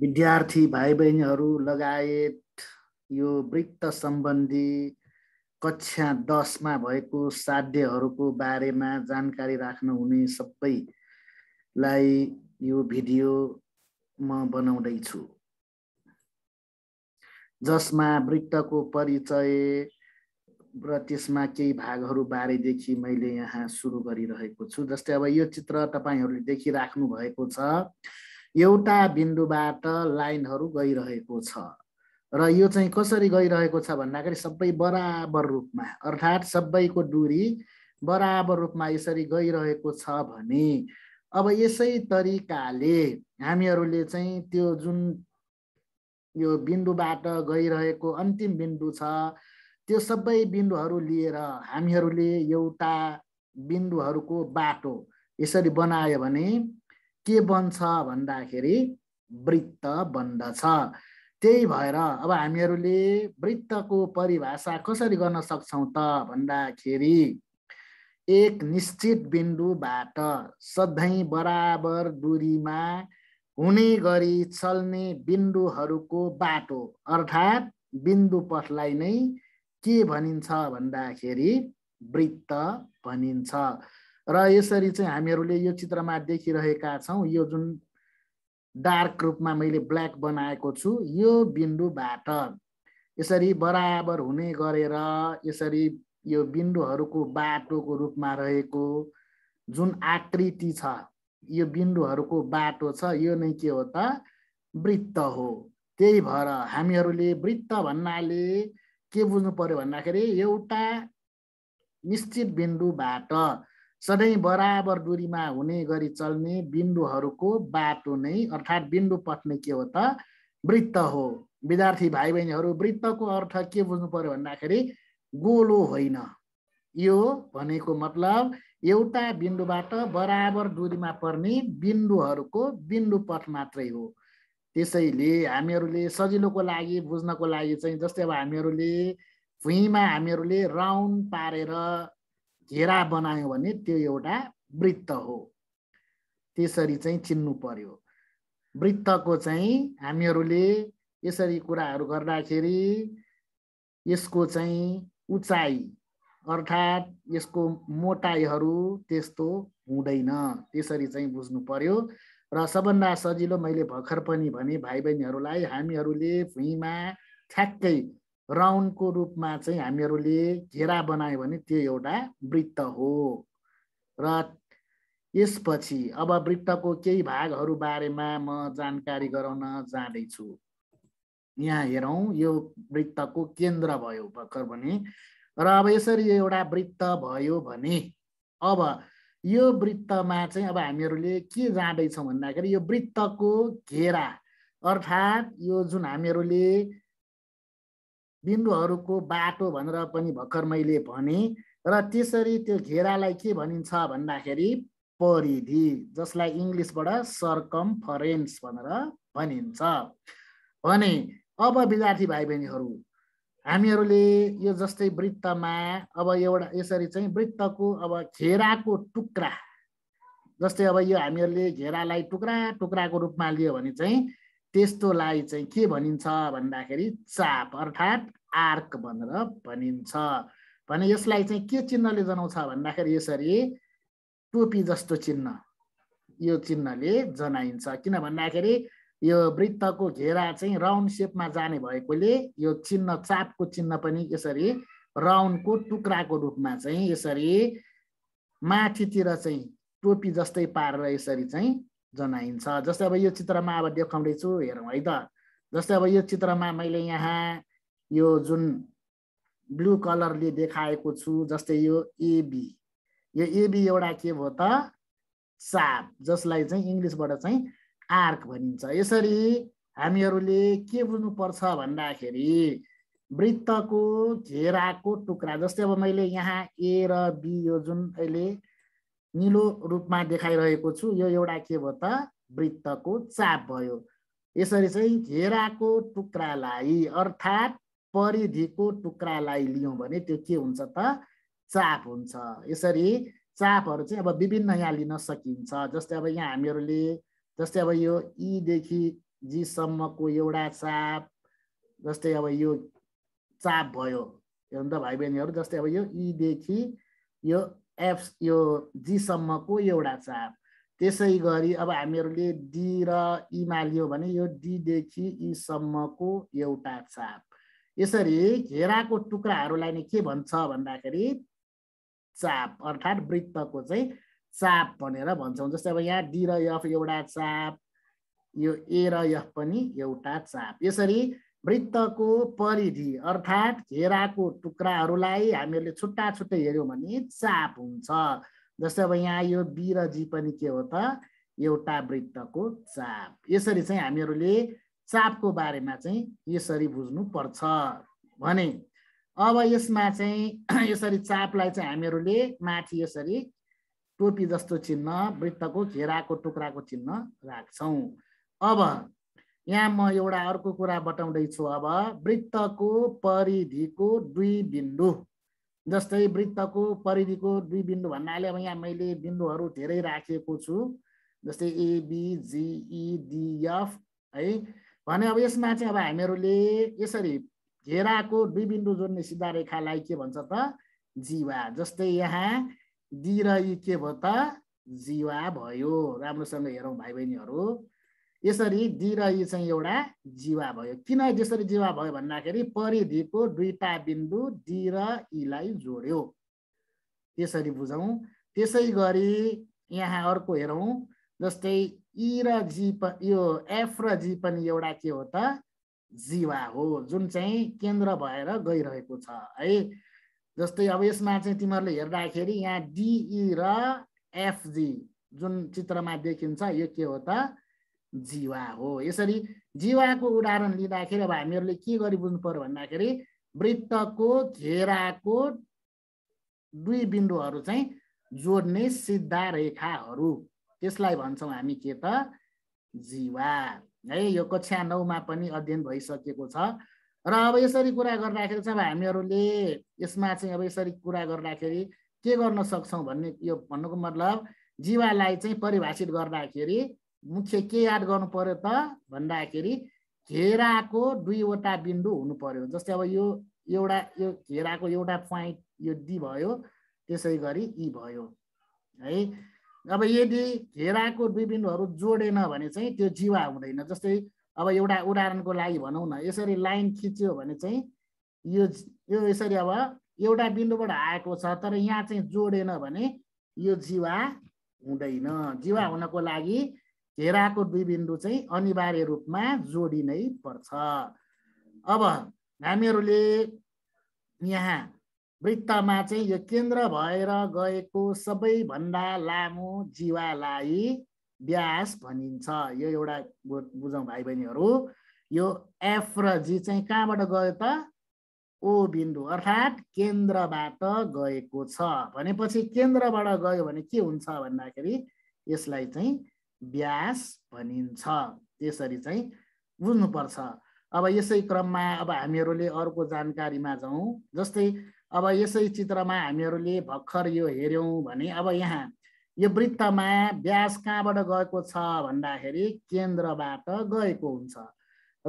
विद्यार्थी भाइ बहिनीहरू लगायत यो वृत्त सम्बन्धी कक्षा दसमा भएको साध्यहरूको बारेमा जानकारी राख्नुहुने सबैलाई यो भिडियो म बनाउँदैछु जसमा वृत्तको परिचय र त्यसमा केही भागहरू बारेदेखि मैले यहाँ सुरु गरिरहेको छु जस्तै अब यो चित्र तपाईँहरूले देखिराख्नु भएको छ एउटा बिन्दुबाट लाइनहरू गइरहेको छ र यो चाहिँ कसरी गइरहेको छ भन्दाखेरि सबै बराबर रूपमा अर्थात् सबैको दुरी बराबर रूपमा यसरी गइरहेको छ भने अब यसै तरिकाले हामीहरूले चाहिँ त्यो जुन यो बिन्दुबाट गइरहेको अन्तिम बिन्दु छ त्यो सबै बिन्दुहरू लिएर हामीहरूले एउटा बिन्दुहरूको बाटो यसरी बनायो भने के बन्छ भन्दाखेरि वृत्त बन्दछ त्यही भएर अब हामीहरूले वृत्तको परिभाषा कसरी गर्न सक्छौँ त भन्दाखेरि एक निश्चित बिन्दुबाट सधैँ बराबर दुरीमा हुने गरी चल्ने बिन्दुहरूको बाटो अर्थात् बिन्दु पथलाई नै के भनिन्छ भन्दाखेरि वृत्त भनिन्छ र यसरी चाहिँ हामीहरूले यो चित्रमा देखिरहेका छौँ यो जुन डार्क रूपमा मैले ब्ल्याक बनाएको छु यो बिन्दुबाट यसरी बराबर हुने गरेर यसरी यो बिन्दुहरूको बाटोको रूपमा रहेको जुन आकृति छ यो बिन्दुहरूको बाटो छ यो नै के हो त वृत्त हो त्यही भएर हामीहरूले वृत्त भन्नाले के बुझ्नु पर्यो भन्दाखेरि एउटा निश्चित बिन्दुबाट सधैँ बराबर दुरीमा हुने गरी चल्ने बिन्दुहरूको बाटो नै अर्थात् बिन्दु पथ नै के हो त वृत्त हो विद्यार्थी भाइ बहिनीहरू वृत्तको अर्थ के बुझ्नु पर्यो भन्दाखेरि गोलो होइन यो भनेको मतलब एउटा बिन्दुबाट बराबर दुरीमा पर्ने बिन्दुहरूको बिन्दु पथ मात्रै हो त्यसैले हामीहरूले सजिलोको लागि बुझ्नको लागि चाहिँ जस्तै अब हामीहरूले भुइँमा हामीहरूले राउन्ड पारेर घेरा बनायो भने त्यो एउटा वृत्त हो त्यसरी चाहिँ चिन्नु पर्यो वृत्तको चाहिँ हामीहरूले यसरी कुराहरू गर्दाखेरि यसको चाहिँ उचाइ अर्थात् यसको मोटाइहरू त्यस्तो हुँदैन त्यसरी चाहिँ बुझ्नु पर्यो र सबभन्दा सजिलो मैले भर्खर पनि भने भाइ बहिनीहरूलाई हामीहरूले भुइँमा ठ्याक्कै राउन्डको रूपमा चाहिँ हामीहरूले घेरा बनायो भने त्यो एउटा वृत्त हो र यसपछि अब वृत्तको केही भागहरू बारेमा म जानकारी गराउन जाँदैछु यहाँ हेरौँ यो वृत्तको केन्द्र भयो भर्खर भने र अब यसरी एउटा वृत्त भयो भने अब यो वृत्तमा चाहिँ अब हामीहरूले के जाँदैछौँ भन्दाखेरि यो वृत्तको घेरा अर्थात् यो जुन हामीहरूले बिन्दुहरूको बाटो भनेर पनि भर्खर मैले भने र त्यसरी त्यो घेरालाई के भनिन्छ भन्दाखेरि परिधि जसलाई इङ्ग्लिसबाट सर्कम फरेन्स भनेर भनिन्छ भने अब विद्यार्थी भाइ बहिनीहरू हामीहरूले यो जस्तै वृत्तमा अब एउटा यसरी चाहिँ वृत्तको अब घेराको टुक्रा जस्तै अब यो हामीहरूले घेरालाई टुक्रा टुक्राको रूपमा लियो भने चाहिँ त्यस्तोलाई चाहिँ के भनिन्छ भन्दाखेरि चाप अर्थात् आर्क भनेर भनिन्छ भने यसलाई चाहिँ के चिन्हले जनाउँछ भन्दाखेरि यसरी टोपी जस्तो चिन्ह यो चिन्हले जनाइन्छ किन भन्दाखेरि यो वृत्तको घेरा चाहिँ राउन्ड सेपमा जाने भएकोले यो चिन्ह चापको चिन्ह पनि यसरी राउन्डको टुक्राको रूपमा चाहिँ यसरी माथितिर चाहिँ टोपी जस्तै पारेर यसरी चाहिँ जनाइन्छ जस्तै अब यो चित्रमा अब देखाउँदैछु हेरौँ है त जस्तै अब यो चित्रमा मैले यहाँ यो जुन ब्लु कलरले देखाएको छु जस्तै यो एबी यो एबी एउटा के भयो त चाप जसलाई चाहिँ इङ्ग्लिसबाट चाहिँ आर्क भनिन्छ यसरी हामीहरूले के बुझ्नुपर्छ भन्दाखेरि वृत्तको घेराको टुक्रा जस्तै अब मैले यहाँ ए र बी यो जुन अहिले निलो रूपमा देखाइरहेको छु यो एउटा के भयो त वृत्तको चाप भयो यसरी चाहिँ घेराको टुक्रालाई अर्थात् परिधिको टुक्रालाई लियौँ भने त्यो के हुन्छ त चाप हुन्छ यसरी चापहरू चाहिँ अब विभिन्न यहाँ लिन सकिन्छ जस्तै अब यहाँ हामीहरूले जस्तै अब यो यीदेखि जीसम्मको एउटा चाप जस्तै अब यो चाप भयो हेर्नु त भाइ बहिनीहरू जस्तै अब यो यीदेखि यो एप्स यो जीसम्मको एउटा चाप त्यसै गरी अब हामीहरूले डी र इमा e लियो भने यो डीदेखि इसम्मको e एउटा चाप यसरी घेराको टुक्राहरूलाई नै के भन्छ भन्दाखेरि चाप अर्थात् वृत्तको चाहिँ चाप भनेर भन्छौँ जस्तै अब यहाँ डी र यफ एउटा चाप यो ए र एफ पनि एउटा चाप यसरी वृत्तको परिधि अर्थात् घेराको टुक्राहरूलाई हामीहरूले छुट्टा छुट्टै हेऱ्यौँ भने चाप हुन्छ जस्तै अब यहाँ यो बी र जी पनि के हो त एउटा वृत्तको चाप यसरी चाहिँ हामीहरूले चापको बारेमा चाहिँ यसरी बुझ्नुपर्छ भने अब यसमा चाहिँ यसरी चापलाई चाहिँ हामीहरूले माथि यसरी टोपी जस्तो चिन्ह वृत्तको घेराको टुक्राको चिन्ह राख्छौँ अब यहाँ म एउटा अर्को कुरा बताउँदैछु अब वृत्तको परिधिको दुई बिन्दु जस्तै वृत्तको परिधिको दुई बिन्दु भन्नाले अब यहाँ मैले बिन्दुहरू धेरै राखेको छु जस्तै एबिजिइडिएफ e, है भने अब यसमा चाहिँ अब हामीहरूले यसरी घेराको दुई बिन्दु जोड्ने सिधा रेखालाई के भन्छ त जीवा जस्तै यहाँ दिई e के भयो त जीवा भयो राम्रोसँग हेरौँ भाइ बहिनीहरू यसरी डी र चाहिँ एउटा जीवा भयो किन यसरी जीवा भयो भन्दाखेरि परिधिको दुईटा बिन्दु डी र यीलाई जोड्यो त्यसरी बुझौँ त्यसै गरी यहाँ अर्को हेरौँ जस्तै इ e र जी प यो एफ र जी पनि एउटा के हो त जीवा हो जुन चाहिँ केन्द्र भएर गइरहेको छ है जस्तै अब यसमा चाहिँ तिमीहरूले हेर्दाखेरि यहाँ डिई e र एफजी जुन चित्रमा देखिन्छ यो के हो त जीवा हो यसरी जीवाको उदाहरण लिँदाखेरि अब हामीहरूले के गरी बुझ्नु पर्यो भन्दाखेरि वृत्तको घेराको दुई बिन्दुहरू चाहिँ जोड्ने सिद्धा रेखाहरू त्यसलाई भन्छौँ हामी के त जीवा है यो कक्षा नौमा पनि अध्ययन भइसकेको छ र अब यसरी कुरा गर्दाखेरि चाहिँ अब हामीहरूले यसमा चाहिँ अब यसरी कुरा गर्दाखेरि के गर्न सक्छौँ भन्ने यो भन्नुको मतलब जीवालाई चाहिँ परिभाषित गर्दाखेरि मुख्य के याद गर्नु पर्यो त भन्दाखेरि घेराको दुईवटा बिन्दु हुनु पर्यो जस्तै अब यो एउटा यो घेराको एउटा पोइन्ट यो डी भयो त्यसै गरी ई e भयो है अब यदि घेराको दुई बिन्दुहरू जोडेन भने चाहिँ त्यो जीवा हुँदैन जस्तै अब एउटा उदाहरणको लागि भनौँ न यसरी लाइन खिच्यो भने चाहिँ यो यो यसरी अब एउटा बिन्दुबाट आएको छ तर यहाँ चाहिँ जोडेन भने यो जीवा हुँदैन जीवा हुनको लागि घेराको दुई बिन्दु चाहिँ अनिवार्य रूपमा जोडिनै पर्छ अब हामीहरूले यहाँ वृत्तमा चाहिँ यो केन्द्र भएर गएको सबैभन्दा लामो जीवालाई व्यास भनिन्छ यो एउटा बुझौँ भाइ बहिनीहरू यो एफ र जी चाहिँ कहाँबाट गयो त ओ बिन्दु अर्थात् केन्द्रबाट गएको छ भनेपछि केन्द्रबाट गयो भने के हुन्छ भन्दाखेरि यसलाई चाहिँ व्यास भनिन्छ त्यसरी चाहिँ बुझ्नुपर्छ अब यसै क्रममा अब हामीहरूले अर्को जानकारीमा जाउँ जस्तै अब यसै चित्रमा हामीहरूले भर्खर यो हेऱ्यौँ भने अब यहाँ यो वृत्तमा व्यास कहाँबाट गएको छ भन्दाखेरि केन्द्रबाट गएको हुन्छ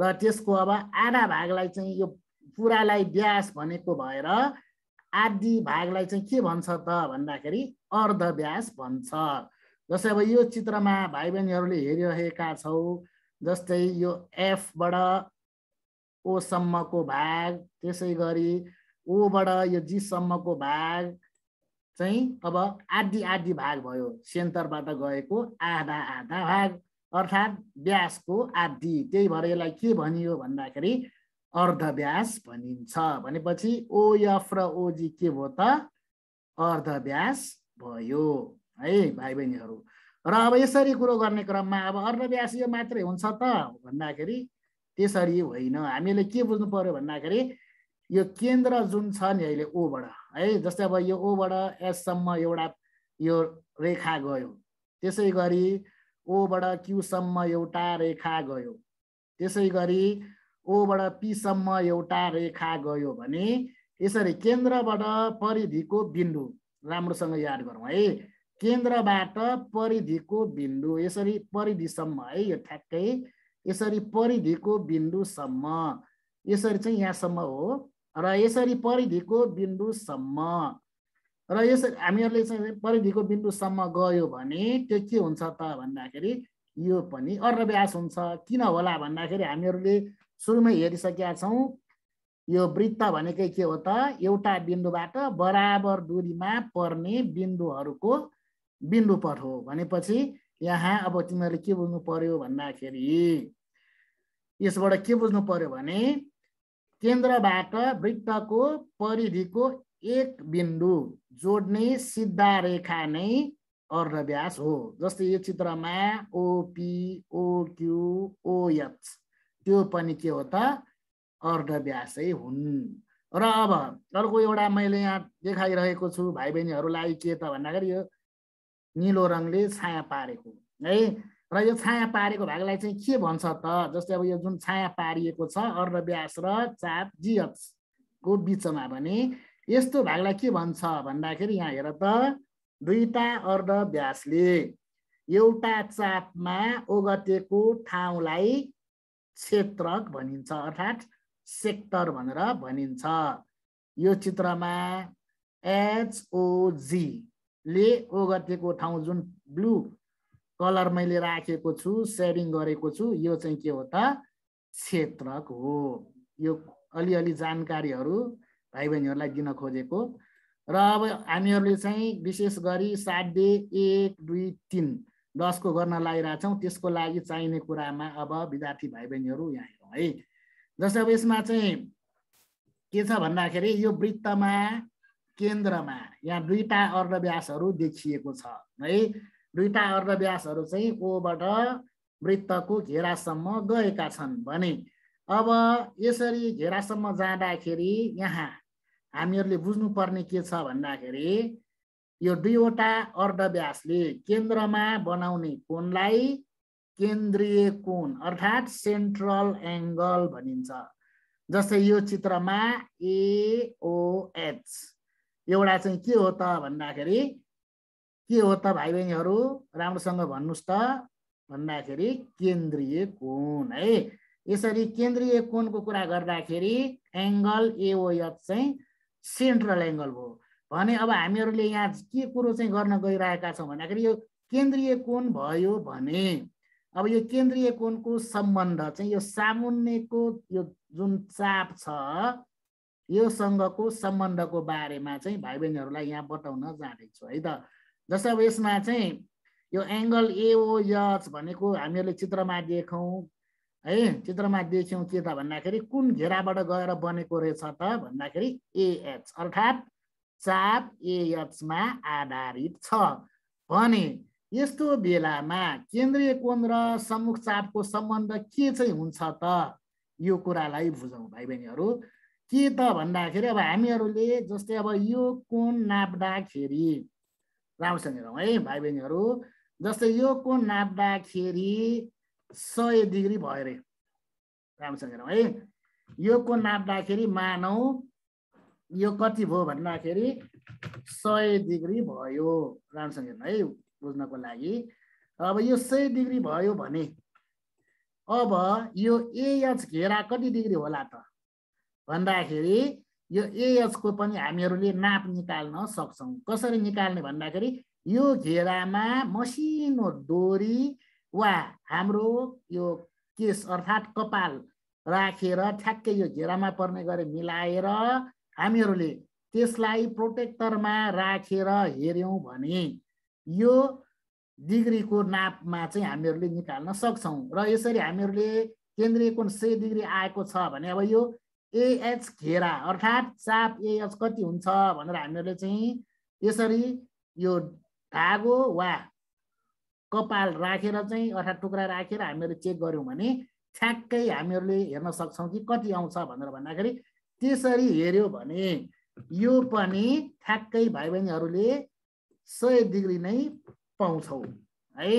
र त्यसको अब आधा भागलाई चाहिँ यो पुरालाई व्यास भनेको भएर आधी भागलाई चाहिँ के भन्छ त भन्दाखेरि अर्धव्यास भन्छ जस्तै अब यो चित्रमा भाइ बहिनीहरूले हेरिरहेका छौँ जस्तै यो एफबाट ओसम्मको भाग त्यसै गरी ओबाट यो जीसम्मको भाग चाहिँ अब आधी आधी भाग भयो सेन्टरबाट गएको आधा आधा भाग अर्थात् व्यासको आधी त्यही भएर यसलाई के भनियो भन्दाखेरि अर्धव्यास भनिन्छ भनेपछि ओएफ र ओजी के भयो त अर्धव्यास भयो है भाइ बहिनीहरू र अब यसरी कुरो गर्ने क्रममा अब अर्धव्यासीय मात्रै हुन्छ त भन्दाखेरि त्यसरी होइन हामीले के बुझ्नु पऱ्यो भन्दाखेरि यो केन्द्र जुन छ नि अहिले ओबाट है जस्तै अब यो ओबाट एससम्म एउटा यो रेखा गयो त्यसै गरी ओबाट क्युसम्म एउटा रेखा गयो त्यसै गरी ओबाट पीसम्म एउटा रेखा गयो भने यसरी केन्द्रबाट परिधिको बिन्दु राम्रोसँग याद गरौँ है केन्द्रबाट परिधिको बिन्दु यसरी परिधिसम्म है यो ठ्याक्कै यसरी परिधिको बिन्दुसम्म यसरी चाहिँ यहाँसम्म हो र यसरी परिधिको बिन्दुसम्म र यसरी हामीहरूले चाहिँ परिधिको बिन्दुसम्म गयो भने त्यो के हुन्छ त भन्दाखेरि यो पनि अर्धव्यास हुन्छ किन होला भन्दाखेरि हामीहरूले सुरुमै हेरिसकेका छौँ यो वृत्त भनेकै के हो त एउटा बिन्दुबाट बराबर दुरीमा पर्ने बिन्दुहरूको बिन्दुपट हो भनेपछि यहाँ अब तिमीहरूले के बुझ्नु पर्यो भन्दाखेरि यसबाट के बुझ्नु पर्यो भने केन्द्रबाट वृत्तको परिधिको एक बिन्दु जोड्ने सिधा रेखा नै अर्धव्यास हो जस्तै यो चित्रमा ओपी ओक्यु ओएच त्यो पनि के हो त अर्धव्यासै हुन् र अब अर्को एउटा मैले यहाँ देखाइरहेको छु भाइ बहिनीहरूलाई के त भन्दाखेरि यो निलो रङले छाया पारेको है र यो छाया पारेको भागलाई चाहिँ के भन्छ त जस्तै अब यो जुन छाया पारिएको छ अर्धव्यास र चाप जिएचको बिचमा भने यस्तो भागलाई के भन्छ भन्दाखेरि यहाँ हेर त दुईवटा अर्धव्यासले एउटा चापमा ओगटेको ठाउँलाई क्षेत्रक भनिन्छ अर्थात् सेक्टर भनेर भनिन्छ यो चित्रमा एचओजी ले ओ ठाउँ जुन ब्लु कलर मैले राखेको छु सेडिङ गरेको छु यो चाहिँ के हो त क्षेत्रक हो यो अलिअलि जानकारीहरू भाइ बहिनीहरूलाई दिन खोजेको र अब हामीहरूले चाहिँ विशेष गरी सात डे एक दुई तिन दसको गर्न लागिरहेछौँ त्यसको लागि चाहिने कुरामा अब विद्यार्थी भाइ बहिनीहरू यहाँ हेरौँ है जस्तै अब यसमा चाहिँ के छ भन्दाखेरि यो वृत्तमा केन्द्रमा यहाँ दुईवटा अर्धव्यासहरू देखिएको छ है दुईवटा अर्धव्यासहरू चाहिँ ओबाट वृत्तको घेरासम्म गएका छन् भने अब यसरी घेरासम्म जाँदाखेरि यहाँ हामीहरूले बुझ्नुपर्ने के छ भन्दाखेरि यो दुईवटा अर्धव्यासले केन्द्रमा बनाउने कोणलाई केन्द्रीय कोण अर्थात् सेन्ट्रल एङ्गल भनिन्छ जस्तै यो चित्रमा एओएच एउटा चाहिँ के हो त भन्दाखेरि के हो त भाइ बहिनीहरू राम्रोसँग भन्नुहोस् त भन्दाखेरि केन्द्रीय कोण है यसरी केन्द्रीय कोणको कुरा गर्दाखेरि एङ्गल एओएच चाहिँ सेन्ट्रल एङ्गल भयो भने अब हामीहरूले यहाँ के कुरो चाहिँ गर्न गइरहेका छौँ भन्दाखेरि यो केन्द्रीय कोण भयो भने अब यो केन्द्रीय कोणको सम्बन्ध चाहिँ यो सामुन्नेको यो जुन चाप छ योसँगको सम्बन्धको बारेमा चाहिँ भाइ बहिनीहरूलाई यहाँ बताउन जाँदैछु है त जस्तै अब यसमा चाहिँ यो एङ्गल यच भनेको हामीहरूले चित्रमा देखौँ है चित्रमा देख्यौँ के त भन्दाखेरि कुन घेराबाट गएर बनेको रहेछ त भन्दाखेरि एएच अर्थात् चाप एएचमा आधारित छ भने यस्तो बेलामा केन्द्रीय कोण र सम्मुख चापको सम्बन्ध के चाहिँ हुन्छ त यो कुरालाई बुझौँ भाइ बहिनीहरू के त भन्दाखेरि अब हामीहरूले जस्तै अब यो कोण नाप्दाखेरि राम्रोसँग हेरौँ है भाइ बहिनीहरू जस्तै यो कोण नाप्दाखेरि सय डिग्री भयो अरे राम्रोसँग हेरौँ है यो कोण नाप्दाखेरि मानौ यो कति भयो भन्दाखेरि सय डिग्री भयो राम्रोसँग हेर्नु है बुझ्नको लागि अब यो सय डिग्री भयो भने अब यो एएच घेरा कति डिग्री होला त भन्दाखेरि यो एएचको पनि हामीहरूले नाप निकाल्न सक्छौँ कसरी निकाल्ने भन्दाखेरि यो घेरामा मसिनो डोरी वा हाम्रो यो केस अर्थात् कपाल राखेर रा, ठ्याक्कै यो घेरामा पर्ने गरी मिलाएर हामीहरूले त्यसलाई प्रोटेक्टरमा राखेर रा हेऱ्यौँ भने यो डिग्रीको नापमा चाहिँ हामीहरूले निकाल्न सक्छौँ र यसरी हामीहरूले केन्द्रीय कोण सय डिग्री आएको छ भने अब यो एएच घेरा अर्थात् चाप एएच कति हुन्छ भनेर हामीहरूले चाहिँ यसरी यो धागो वा कपाल राखेर चाहिँ अर्थात् टुक्रा राखेर रा हामीहरूले चेक गऱ्यौँ भने ठ्याक्कै हामीहरूले हेर्न सक्छौँ कि कति आउँछ भनेर भन्दाखेरि त्यसरी हेऱ्यो भने यो पनि ठ्याक्कै भाइ बहिनीहरूले सय डिग्री नै पाउँछौँ है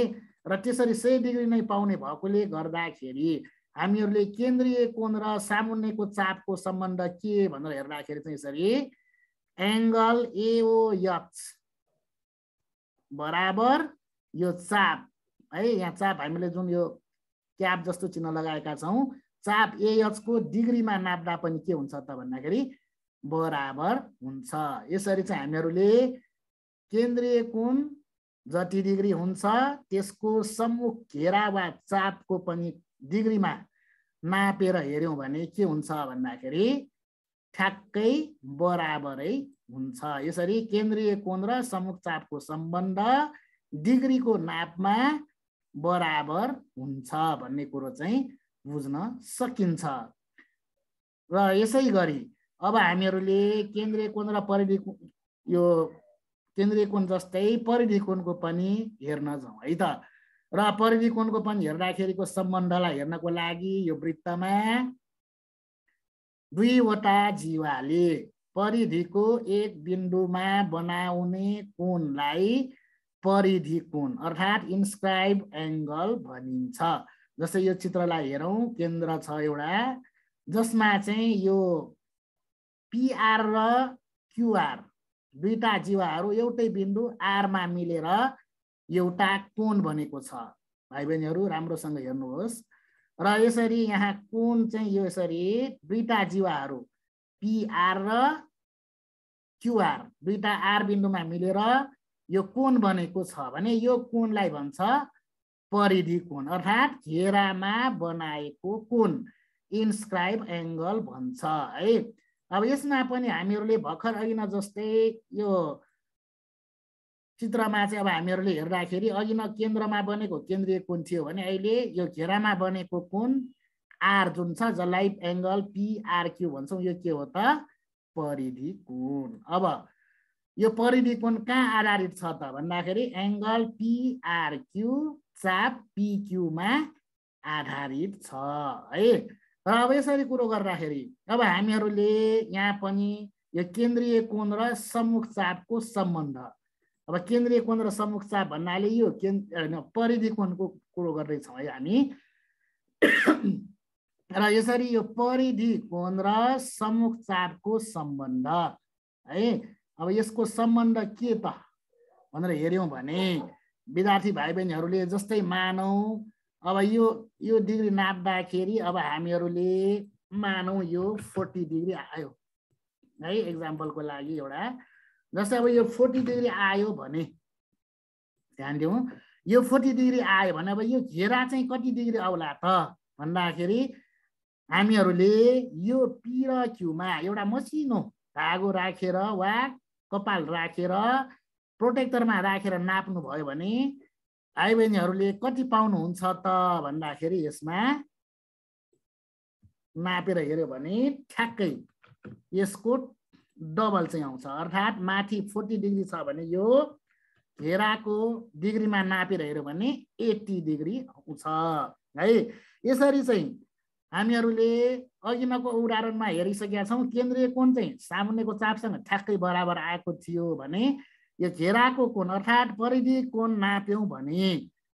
र त्यसरी सय डिग्री नै पाउने भएकोले गर्दाखेरि हामीहरूले केन्द्रीय कोण र सामुन्नेको चापको सम्बन्ध के भनेर हेर्दाखेरि चाहिँ यसरी एङ्गल एओएच बराबर यो चाप है यहाँ चाप हामीले जुन यो क्याप जस्तो चिन्ह लगाएका छौँ चाप एएचको डिग्रीमा नाप्दा पनि के हुन्छ त भन्दाखेरि बराबर हुन्छ यसरी चाहिँ हामीहरूले केन्द्रीय कोण जति डिग्री हुन्छ त्यसको सम्मुख घेरा वा चापको पनि डिग्रीमा नापेर हेऱ्यौँ भने के हुन्छ भन्दाखेरि ठ्याक्कै बराबरै हुन्छ यसरी केन्द्रीय कोण र समुखचापको सम्बन्ध डिग्रीको नापमा बराबर हुन्छ भन्ने कुरो चाहिँ बुझ्न सकिन्छ र यसै गरी अब हामीहरूले केन्द्रीय कोण र परिधि यो केन्द्रीय कोण जस्तै परिधि कोणको पनि हेर्न जाउँ है त र परिधि पनि हेर्दाखेरिको सम्बन्धलाई हेर्नको लागि यो वृत्तमा दुईवटा जीवाले परिधिको एक बिन्दुमा बनाउने कोणलाई परिधि कोण अर्थात् इन्स्क्राइब एङ्गल भनिन्छ जस्तै यो चित्रलाई हेरौँ केन्द्र छ एउटा जसमा चाहिँ यो पिआर र क्युआर दुईवटा जीवाहरू एउटै बिन्दु आरमा मिलेर एउटा कोण बनेको छ भाइ बहिनीहरू राम्रोसँग हेर्नुहोस् र यसरी यहाँ कोण चाहिँ यो यसरी दुईवटा जीवाहरू पिआर र क्युआर दुईवटा आर बिन्दुमा मिलेर यो कोण बनेको छ भने यो कोणलाई भन्छ परिधि कोण अर्थात् घेरामा बनाएको कोण इन्स्क्राइब एङ्गल भन्छ है अब यसमा पनि हामीहरूले भर्खर अघि न जस्तै यो चित्रमा चाहिँ अब हामीहरूले हेर्दाखेरि अघि न केन्द्रमा बनेको केन्द्रीय कोण थियो भने अहिले यो घेरामा बनेको कुन आर जुन छ जसलाई एङ्गल पिआरक्यू भन्छौँ यो के हो त परिधि कोण अब यो परिधि कोण कहाँ आधारित छ त भन्दाखेरि एङ्गल पिआरक्यू चाप पिक्युमा आधारित छ है र अब यसरी कुरो गर्दाखेरि अब हामीहरूले यहाँ पनि यो केन्द्रीय कोण र सम्मुख चापको सम्बन्ध अब केन्द्रीय कोण र समुख चाप भन्नाले यो केन्द्र परिधि कोणको कुरो गर्दैछौँ है हामी र यसरी यो परिधि कोण र समुख चापको सम्बन्ध है अब यसको सम्बन्ध के त भनेर हेऱ्यौँ भने विद्यार्थी भाइ बहिनीहरूले जस्तै मानौँ अब यो यो डिग्री नाप्दाखेरि अब हामीहरूले मानौँ यो फोर्टी डिग्री आयो है एक्जाम्पलको लागि एउटा जस्तै अब यो फोर्टी डिग्री आयो भने ध्यान दिउँ यो फोर्टी डिग्री आयो भने अब यो घेरा चाहिँ कति डिग्री आउला त भन्दाखेरि हामीहरूले यो पी र एउटा मसिनो धागो राखेर वा कपाल राखेर प्रोटेक्टरमा राखेर नाप्नु भयो भने भाइ बहिनीहरूले कति पाउनुहुन्छ त भन्दाखेरि यसमा नापेर हेऱ्यो भने ठ्याक्कै यसको डबल चाहिँ आउँछ अर्थात् माथि फोर्टी डिग्री छ भने यो घेराको डिग्रीमा नापेर हेऱ्यो भने एट्टी डिग्री आउँछ है यसरी चाहिँ हामीहरूले अघि नको उदाहरणमा हेरिसकेका छौँ केन्द्रीय कोण चाहिँ सामान्यको चापसँग ठ्याक्कै बराबर आएको थियो भने यो घेराको कोण अर्थात् परिधि कोण नाप्यौँ भने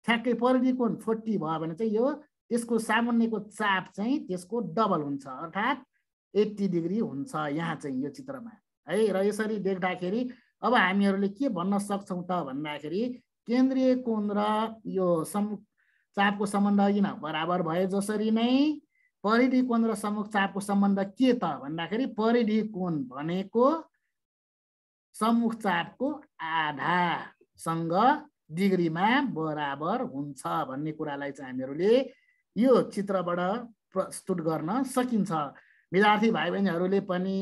ठ्याक्कै परिधि कोण फोर्टी भयो भने चाहिँ यो त्यसको सामान्यको चाप चाहिँ त्यसको डबल हुन्छ अर्थात् एट्टी डिग्री हुन्छ यहाँ चाहिँ यो चित्रमा है र यसरी देख्दाखेरि अब हामीहरूले के भन्न सक्छौँ त भन्दाखेरि केन्द्रीय कोण र यो सम्मुख चापको सम्बन्ध किन बराबर भए जसरी नै परिधि कोण र सम्मुख चापको सम्बन्ध के त भन्दाखेरि परिधि कोण भनेको सम्मुख चापको आधासँग डिग्रीमा बराबर हुन्छ भन्ने कुरालाई चाहिँ हामीहरूले यो चित्रबाट प्रस्तुत गर्न सकिन्छ विद्यार्थी भाइ बहिनीहरूले पनि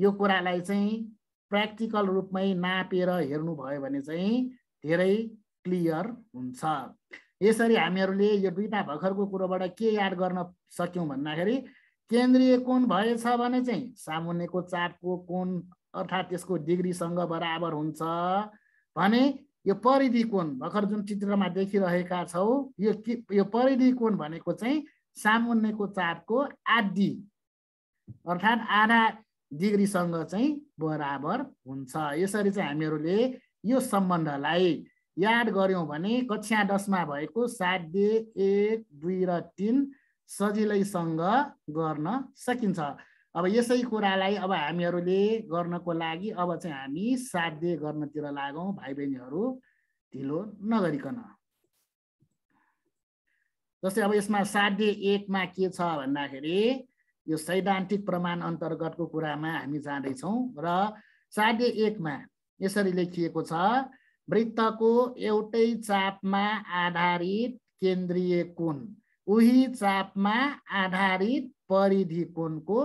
यो कुरालाई चाहिँ प्र्याक्टिकल रूपमै नापेर हेर्नुभयो भने चाहिँ धेरै क्लियर हुन्छ यसरी हामीहरूले यो दुईवटा भर्खरको कुरोबाट के याद गर्न सक्यौँ भन्दाखेरि केन्द्रीय कोण भएछ भने चाहिँ सामुन्नेको चापको कोण अर्थात् त्यसको डिग्रीसँग बराबर हुन्छ भने यो परिधि कोण भर्खर जुन चित्रमा देखिरहेका छौँ यो यो परिधि कोण भनेको चाहिँ सामान्यको चापको आधी अर्थात् आधा डिग्रीसँग चाहिँ बराबर हुन्छ यसरी चाहिँ हामीहरूले यो सम्बन्धलाई याद गऱ्यौँ भने कक्षा दसमा भएको साध्य एक दुई र तिन सजिलैसँग गर्न सकिन्छ अब यसै कुरालाई अब हामीहरूले गर्नको लागि अब चाहिँ हामी साध्य गर्नतिर लागौँ भाइ बहिनीहरू ढिलो नगरिकन जस्तै अब यसमा साध्य एकमा के छ भन्दाखेरि यो सैद्धान्तिक प्रमाण अन्तर्गतको कुरामा हामी जाँदैछौँ र साध्य एकमा यसरी लेखिएको छ वृत्तको एउटै चापमा आधारित केन्द्रीय कोण उही चापमा आधारित परिधि कोणको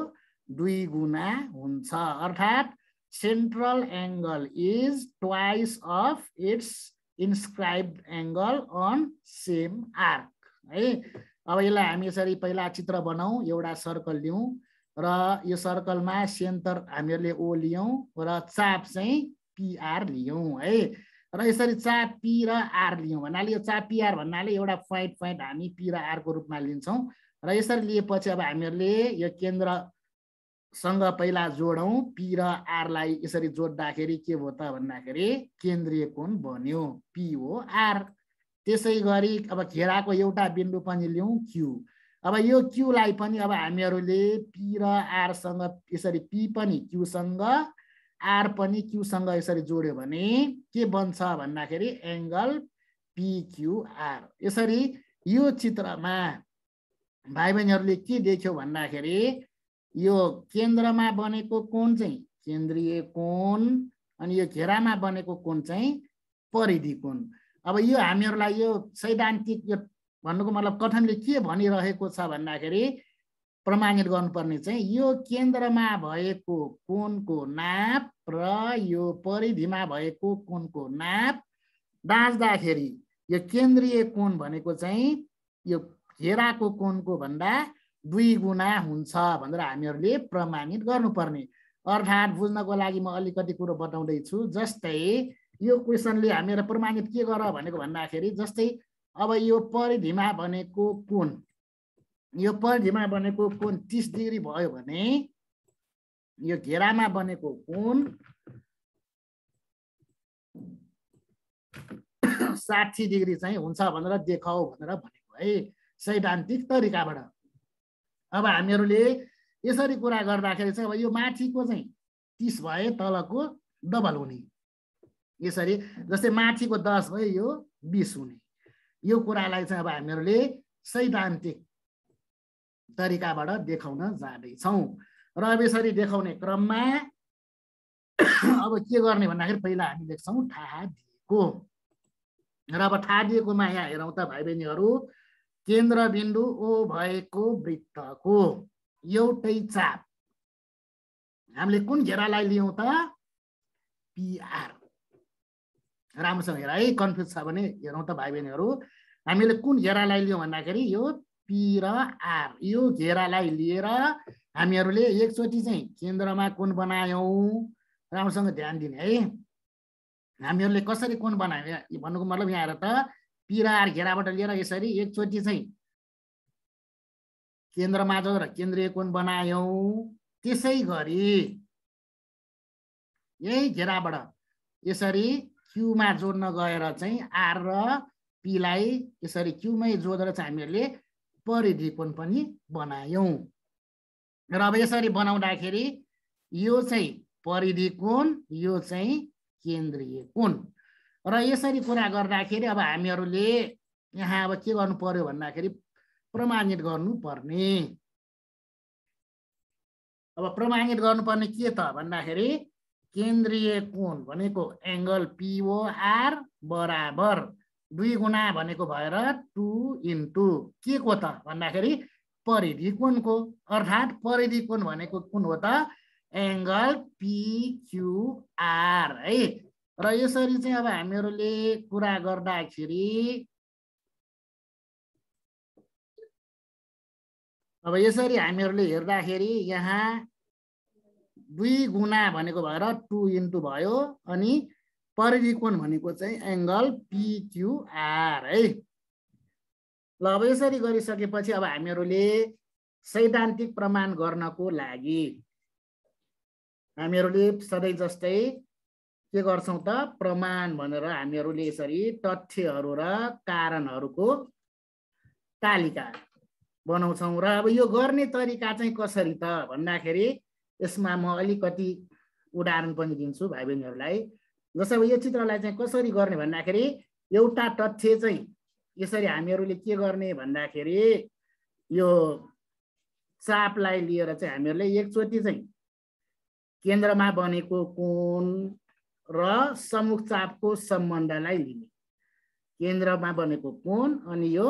दुई गुणा हुन्छ अर्थात् central angle is twice of its inscribe angle on same arc है अब यसलाई हामी यसरी पहिला चित्र बनाऊ एउटा सर्कल लिउँ र यो सर्कलमा सेन्टर हामीहरूले ओ लियौँ र चाप चाहिँ पिआर लियौँ है र यसरी चाप पी र आर लियौँ भन्नाले यो चाप पिआर भन्नाले एउटा पोइन्ट पोइन्ट हामी पी र आरको रूपमा लिन्छौँ र यसरी लिएपछि अब हामीहरूले यो केन्द्रसँग पहिला जोडौँ पी र आरलाई यसरी जोड्दाखेरि के भयो त भन्दाखेरि केन्द्रीय कोण बन्यो पी हो आर त्यसै गरी अब घेराको एउटा बिन्दु पनि लिउँ क्यु अब यो क्युलाई पनि अब हामीहरूले पी र आरसँग यसरी पी पनि क्युसँग आर पनि क्युसँग यसरी जोड्यो भने के बन्छ भन्दाखेरि एङ्गल पिक्युआर यसरी यो चित्रमा भाइ बहिनीहरूले के देख्यो भन्दाखेरि यो केन्द्रमा बनेको कोण चाहिँ केन्द्रीय कोण अनि यो घेरामा बनेको कोण चाहिँ परिधि कोण अब यो हामीहरूलाई यो सैद्धान्तिक यो भन्नुको मतलब कथनले के भनिरहेको छ भन्दाखेरि प्रमाणित गर्नुपर्ने चाहिँ यो केन्द्रमा भएको कोणको नाप र यो परिधिमा भएको कोणको नाप बाँच्दाखेरि यो केन्द्रीय कोण भनेको चाहिँ यो घेराको कोणको भन्दा दुई गुणा हुन्छ भनेर हामीहरूले प्रमाणित गर्नुपर्ने अर्थात् बुझ्नको लागि म अलिकति कुरो बताउँदैछु जस्तै यो क्वेसनले हामीलाई प्रमाणित के गर भनेको भन्दाखेरि जस्तै अब यो परिधिमा भनेको कुन यो परिधिमा बनेको कुन तिस डिग्री भयो भने यो घेरामा बनेको कुन साठी डिग्री चाहिँ हुन्छ भनेर देखाऊ भनेर भनेको है सैद्धान्तिक तरिकाबाट अब हामीहरूले यसरी कुरा गर्दाखेरि चाहिँ अब यो माथिको चाहिँ तिस भए तलको डबल हुने यसरी जस्तै माथिको दस भयो यो बिस हुने यो कुरालाई चाहिँ अब हामीहरूले सैद्धान्तिक तरिकाबाट देखाउन जाँदैछौँ र अब यसरी देखाउने क्रममा अब के गर्ने भन्दाखेरि पहिला हामी लेख्छौँ थाहा दिएको र अब थाहा दिएकोमा यहाँ हेरौँ त भाइ बहिनीहरू केन्द्रबिन्दु ओ भएको वृत्तको एउटै चाप हामीले कुन घेरालाई लियौँ त पिआर राम्रोसँग हेर है कन्फ्युज छ भने हेरौँ त भाइ बहिनीहरू हामीले कुन घेरालाई लियौँ भन्दाखेरि यो पी र आर यो घेरालाई लिएर हामीहरूले एकचोटि चाहिँ केन्द्रमा कुन बनायौँ राम्रोसँग ध्यान दिने है हामीहरूले कसरी कुन बनायौँ भन्नुको मतलब यहाँ आएर त पी र आर घेराबाट लिएर यसरी एकचोटि चाहिँ केन्द्रमा जो र केन्द्रीय कोण बनायौँ त्यसै गरी यही घेराबाट यसरी क्युमा जोड्न गएर चाहिँ आर र पीलाई यसरी क्युमै जोडेर चाहिँ हामीहरूले परिद्विकोण पनि बनायौँ र अब यसरी बनाउँदाखेरि यो चाहिँ परिधि कोण यो चाहिँ केन्द्रीय कोण र यसरी कुरा गर्दाखेरि अब हामीहरूले यहाँ अब के गर्नु पर्यो भन्दाखेरि प्रमाणित गर्नुपर्ने अब प्रमाणित गर्नुपर्ने के त भन्दाखेरि केन्द्रीय कोण भनेको एङ्गल पिओआर बराबर दुई गुणा भनेको भएर टु इन्टु के को त भन्दाखेरि परिधि कोणको अर्थात् परिधि कोण भनेको कुन हो त एङ्गल पिक्युआर है र यसरी चाहिँ अब हामीहरूले कुरा गर्दाखेरि अब यसरी हामीहरूले हेर्दाखेरि यहाँ दुई गुणा भनेको भएर टु इन्टु भयो अनि परिकोण भनेको चाहिँ एङ्गल पिक्युआर है ल अब यसरी गरिसकेपछि अब हामीहरूले सैद्धान्तिक प्रमाण गर्नको लागि हामीहरूले सधैँ जस्तै के गर्छौँ त प्रमाण भनेर हामीहरूले यसरी तथ्यहरू र कारणहरूको तालिका बनाउँछौँ र अब यो गर्ने तरिका चाहिँ कसरी त भन्दाखेरि यसमा म अलिकति उदाहरण पनि दिन्छु भाइ बहिनीहरूलाई जस्तै अब यो चित्रलाई चाहिँ कसरी गर्ने भन्दाखेरि एउटा तथ्य चाहिँ यसरी हामीहरूले के गर्ने भन्दाखेरि यो चापलाई लिएर चाहिँ हामीहरूले एकचोटि चाहिँ केन्द्रमा बनेको कोण र सम्मुख चापको सम्बन्धलाई लिने केन्द्रमा बनेको कोण अनि यो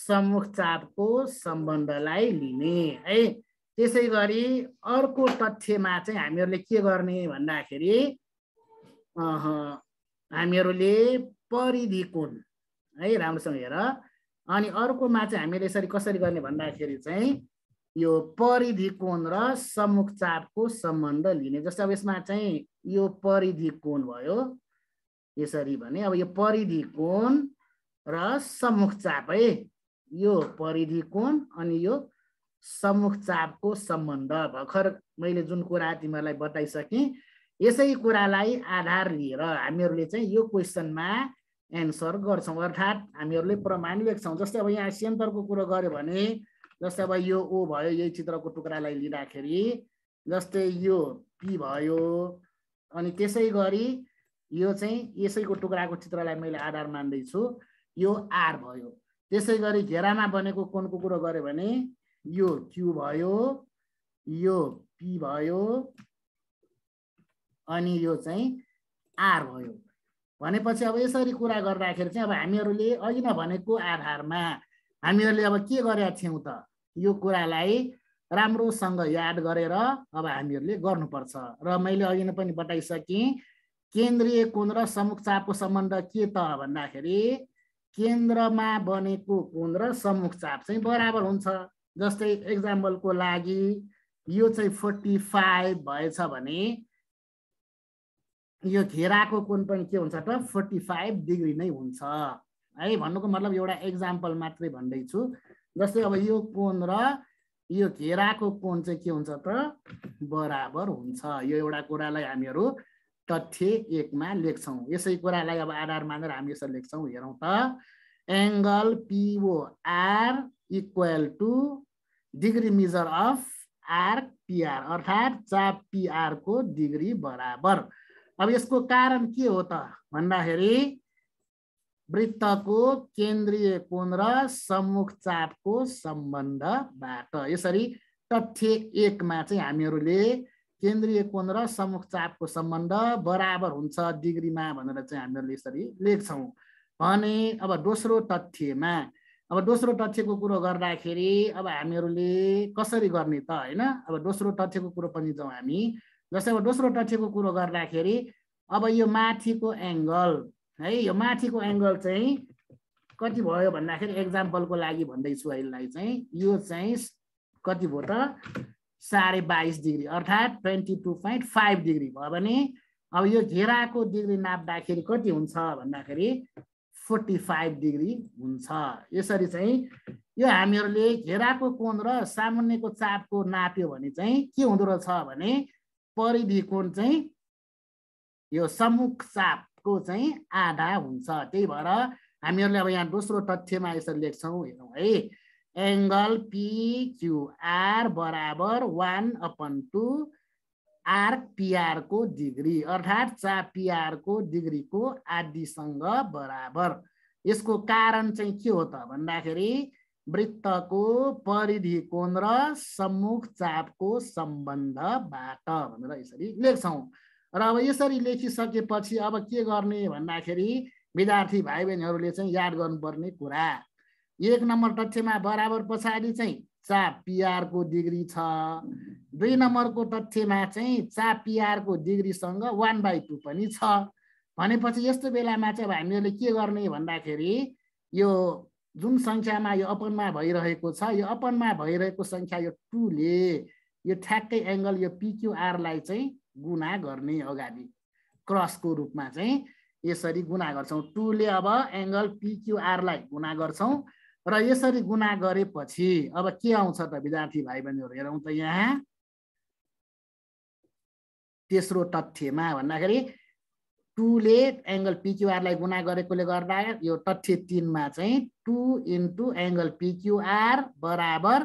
सम्मुख चापको सम्बन्धलाई लिने है त्यसै गरी अर्को तथ्यमा चाहिँ हामीहरूले के गर्ने भन्दाखेरि हामीहरूले परिधि कोण है राम्रोसँग हेर अनि अर्कोमा चाहिँ हामीले यसरी कसरी गर्ने भन्दाखेरि चाहिँ यो परिधि कोण र सम्मुख चापको सम्बन्ध लिने जस्तै अब यसमा चाहिँ यो परिधि कोण भयो यसरी भने अब यो परिधि कोण र सम्मुख चाप है यो परिधि कोण अनि यो सम्मुख चापको सम्बन्ध भर्खर मैले जुन कुरा तिमीहरूलाई बताइसकेँ यसै कुरालाई आधार लिएर हामीहरूले चाहिँ यो क्वेसनमा एन्सर गर्छौँ अर्थात् हामीहरूले प्रमाण लेख्छौँ जस्तै अब यहाँ सेन्टरको कुरो गऱ्यो भने जस्तै अब यो ओ भयो यही चित्रको टुक्रालाई लिँदाखेरि जस्तै यो पी भयो अनि त्यसै गरी यो चाहिँ यसैको टुक्राको चित्रलाई मैले आधार मान्दैछु यो आर भयो त्यसै गरी घेरामा बनेको कोणको कुरो गऱ्यो भने यो क्यु भयो यो पी भयो अनि यो चाहिँ आर भयो भनेपछि अब यसरी कुरा गर्दाखेरि चाहिँ अब हामीहरूले अघि भनेको आधारमा हामीहरूले अब के गरेका थियौँ त यो कुरालाई राम्रोसँग याद गरेर अब हामीहरूले गर्नुपर्छ र मैले अघि नै पनि बताइसकेँ केन्द्रीय कोण र समुख चापको सम्बन्ध के त भन्दाखेरि केन्द्रमा बनेको कोण र समुख चाप चाहिँ बराबर हुन्छ जस्तै एक्जाम्पलको लागि यो चाहिँ फोर्टी फाइभ भएछ भने यो घेराको कोण पनि के हुन्छ त फोर्टी फाइभ डिग्री नै हुन्छ है भन्नुको मतलब एउटा एक्जाम्पल मात्रै भन्दैछु जस्तै अब यो कोण र यो घेराको कोण चाहिँ के हुन्छ त बराबर हुन्छ यो एउटा कुरालाई हामीहरू तथ्य एकमा लेख्छौँ यसै कुरालाई अब आधार मानेर हामी यसरी लेख्छौँ हेरौँ त angle POR equal to degree measure of arc PR अर्थात् चाप पिआरको डिग्री बराबर अब यसको कारण के हो त भन्दाखेरि वृत्तको केन्द्रीय कोण र सम्मुख चापको सम्बन्धबाट यसरी तथ्य एकमा चाहिँ हामीहरूले केन्द्रीय कोण र सम्मुख चापको सम्बन्ध बराबर हुन्छ डिग्रीमा भनेर चाहिँ हामीहरूले यसरी लेख्छौँ भने अब दोस्रो तथ्यमा अब दोस्रो तथ्यको कुरो गर्दाखेरि अब हामीहरूले कसरी गर्ने त होइन अब दोस्रो तथ्यको कुरो पनि जाउँ हामी जस्तै अब दोस्रो तथ्यको कुरो गर्दाखेरि अब यो माथिको एङ्गल है यो माथिको एङ्गल चाहिँ कति भयो भन्दाखेरि एक्जाम्पलको लागि भन्दैछु अहिलेलाई चाहिँ यो चाहिँ कति भयो त साढे बाइस डिग्री अर्थात् twenty two point five degree भयो भने अब यो घेराको डिग्री नाप्दाखेरि कति हुन्छ भन्दाखेरि फोर्टी फाइभ डिग्री हुन्छ यसरी चाहिँ यो हामीहरूले घेराको कोण र सामान्यको चापको नाप्यो भने चाहिँ के हुँदो रहेछ भने परिधि कोण चाहिँ यो सम्मुख चापको चाहिँ आधा हुन्छ त्यही भएर हामीहरूले अब यहाँ दोस्रो तथ्यमा यसरी लेख्छौँ हेरौँ है एङ्गल पिक्युआर बराबर वान अपन टू आर पिआरको डिग्री अर्थात् चापिआरको पिआरको डिग्रीको आदिसँग बराबर यसको कारण चाहिँ के हो त भन्दाखेरि वृत्तको परिधि कोण र सम्मुख चापको सम्बन्धबाट भनेर यसरी लेख्छौँ र अब यसरी लेखिसकेपछि अब के गर्ने भन्दाखेरि विद्यार्थी भाइ बहिनीहरूले चाहिँ याद गर्नुपर्ने कुरा एक नम्बर तथ्यमा बराबर पछाडि चाहिँ चा पिआरको डिग्री छ दुई नम्बरको तथ्यमा चाहिँ चा पिआरको डिग्रीसँग वान बाई टू पनि छ भनेपछि यस्तो बेलामा चाहिँ अब हामीहरूले के गर्ने भन्दाखेरि यो जुन सङ्ख्यामा यो अपनमा भइरहेको छ यो अपनमा भइरहेको सङ्ख्या यो टूले यो ठ्याक्कै एङ्गल यो पिक्युआरलाई चाहिँ गुना गर्ने अगाडि क्रसको रूपमा चाहिँ यसरी गुना गर्छौँ टूले अब एङ्गल पिक्युआरलाई गुना गर्छौँ र यसरी गुना गरेपछि अब के आउँछ त विद्यार्थी भाइ बहिनीहरू हेरौँ त यहाँ तेस्रो तथ्यमा भन्दाखेरि टुले एङ्गल पिक्युआरलाई गुना गरेकोले गर्दा यो तथ्य तिनमा चाहिँ टु इन्टु एङ्गल पिक्युआर बराबर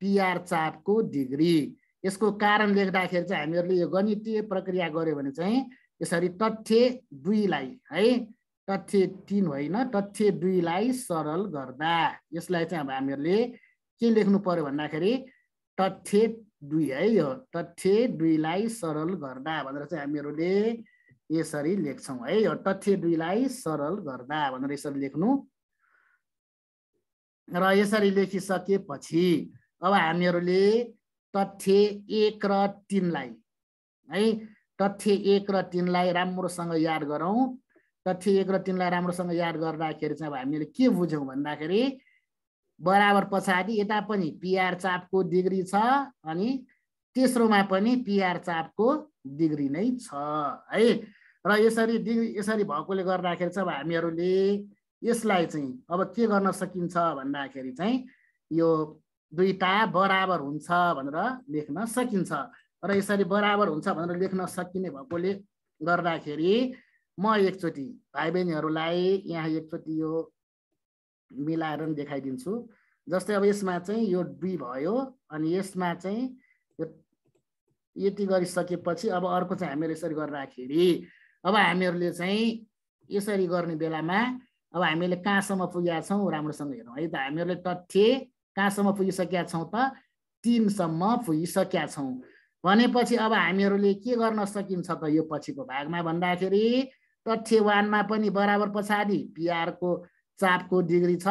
पिआर चापको डिग्री यसको कारण लेख्दाखेरि चाहिँ हामीहरूले यो गणितीय प्रक्रिया गऱ्यो भने चाहिँ यसरी तथ्य दुईलाई है तथ्य तिन होइन तथ्य दुईलाई सरल गर्दा यसलाई चाहिँ अब हामीहरूले के लेख्नु पर्यो भन्दाखेरि तथ्य दुई है यो तथ्य दुईलाई सरल गर्दा भनेर चाहिँ हामीहरूले यसरी लेख्छौँ है यो तथ्य दुईलाई सरल गर्दा भनेर यसरी लेख्नु र यसरी लेखिसकेपछि अब हामीहरूले तथ्य एक र तिनलाई है तथ्य एक र तिनलाई राम्रोसँग याद गरौँ तथ्य एक र तिनलाई राम्रोसँग याद गर्दाखेरि चाहिँ अब हामीले के बुझ्यौँ भन्दाखेरि बराबर पछाडि यता पनि पिआर चापको डिग्री छ अनि तेस्रोमा पनि पिआर चापको डिग्री नै छ है र यसरी डिग्री यसरी भएकोले गर्दाखेरि चाहिँ अब हामीहरूले यसलाई चाहिँ अब के गर्न सकिन्छ भन्दाखेरि चाहिँ यो दुईवटा बराबर हुन्छ भनेर लेख्न सकिन्छ र यसरी बराबर हुन्छ भनेर लेख्न सकिने भएकोले गर्दाखेरि म एकचोटि भाइ बहिनीहरूलाई यहाँ एकचोटि यो मिलाएर पनि देखाइदिन्छु जस्तै अब यसमा चाहिँ यो डी भयो अनि यसमा चाहिँ यति गरिसकेपछि अब अर्को चाहिँ हामीहरू यसरी गर्दाखेरि अब हामीहरूले चाहिँ यसरी गर्ने बेलामा अब हामीले कहाँसम्म पुगेका छौँ राम्रोसँग हेरौँ है त हामीहरूले तथ्य कहाँसम्म पुगिसकेका छौँ त तिनसम्म पुगिसकेका छौँ भनेपछि अब हामीहरूले के गर्न सकिन्छ त यो पछिको भागमा भन्दाखेरि तथ्य वानमा पनि बराबर पछाडि पिआरको चापको डिग्री छ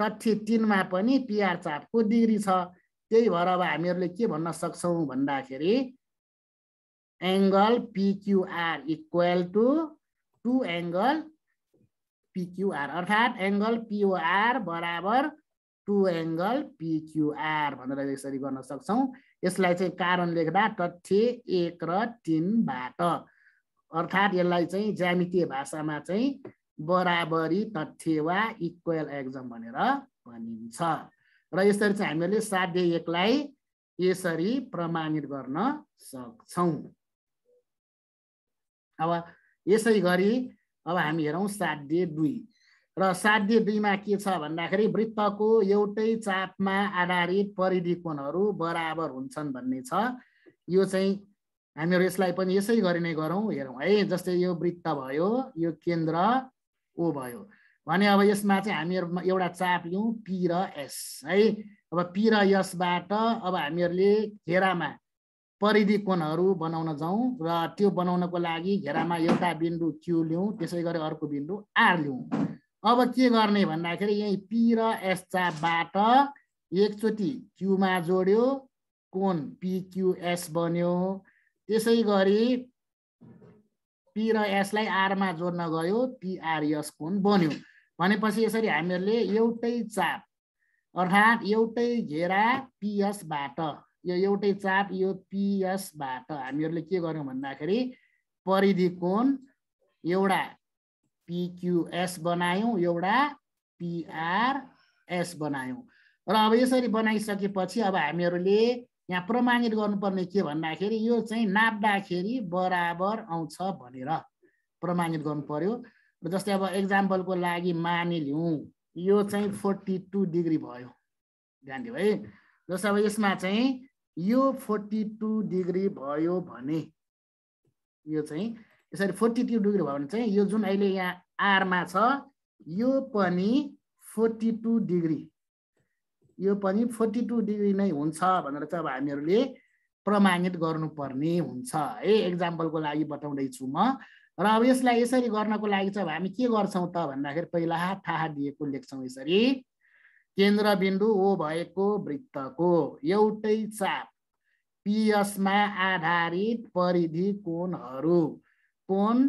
तथ्य तिनमा पनि पिआर चापको डिग्री छ त्यही भएर अब हामीहरूले के भन्न सक्छौँ भन्दाखेरि angle PQR equal to to angle PQR अर्थात् एङ्गल पिओआर बराबर टु एङ्गल पिक्युआर भनेर यसरी गर्न सक्छौँ यसलाई चाहिँ कारण लेख्दा तथ्य एक र तिनबाट अर्थात् यसलाई चाहिँ ज्यामितीय भाषामा चाहिँ बराबरी तथ्य वा इक्वेल एक्जम भनेर भनिन्छ र यसरी चाहिँ हामीहरूले साध्य एकलाई यसरी प्रमाणित गर्न सक्छौँ अब यसै गरी अब हामी हेरौँ साध्य दुई र साध्य दुईमा के छ भन्दाखेरि वृत्तको एउटै चापमा आधारित परिधि कोणहरू बराबर हुन्छन् भन्ने छ यो चाहिँ हामीहरू यसलाई पनि यसै गरी नै गरौँ हेरौँ है जस्तै यो वृत्त भयो यो केन्द्र ओ भयो भने अब यसमा चाहिँ हामीहरूमा एउटा चाप लिउँ पी र एस है अब पी र यसबाट अब हामीहरूले घेरामा परिधि कोणहरू बनाउन जाउँ र त्यो बनाउनको लागि घेरामा एउटा बिन्दु क्यु लिउँ त्यसै गरी अर्को बिन्दु आर लिउँ अब के गर्ने भन्दाखेरि यहीँ पी र एस चापबाट एकचोटि क्युमा जोड्यो कोण पिक्युएस बन्यो त्यसै गरी पी र एसलाई आरमा जोड्न गयो पिआरएस कोन बन्यो भनेपछि यसरी हामीहरूले एउटै चाप अर्थात् एउटै घेरा पिएसबाट यो एउटै चाप यो पिएसबाट हामीहरूले के गर्यौँ भन्दाखेरि परिधि कोण एउटा पिक्युएस बनायौँ एउटा पिआरएस बनायौँ र अब यसरी बनाइसकेपछि अब हामीहरूले यहाँ प्रमाणित गर्नुपर्ने के भन्दाखेरि यो चाहिँ नाप्दाखेरि बराबर आउँछ भनेर प्रमाणित गर्नु पर्यो र जस्तै अब एक्जाम्पलको लागि मानिलिउँ यो चाहिँ फोर्टी टू डिग्री भयो ध्यान दियो है जस्तै अब यसमा चाहिँ यो फोर्टी टू डिग्री भयो भने यो चाहिँ यसरी फोर्टी टू डिग्री भयो भने चाहिँ यो जुन अहिले यहाँ आरमा छ यो पनि फोर्टी टू डिग्री यो पनि फोर्टी टू डिग्री नै हुन्छ भनेर चाहिँ अब हामीहरूले प्रमाणित गर्नुपर्ने हुन्छ है एक्जाम्पलको लागि बताउँदैछु म र अब यसलाई यसरी गर्नको लागि चाहिँ अब हामी के गर्छौँ त भन्दाखेरि पहिला हात थाहा दिएको लेख्छौँ यसरी केन्द्रबिन्दु ओ भएको वृत्तको एउटै चाप पिएसमा आधारित परिधि कोणहरू कोण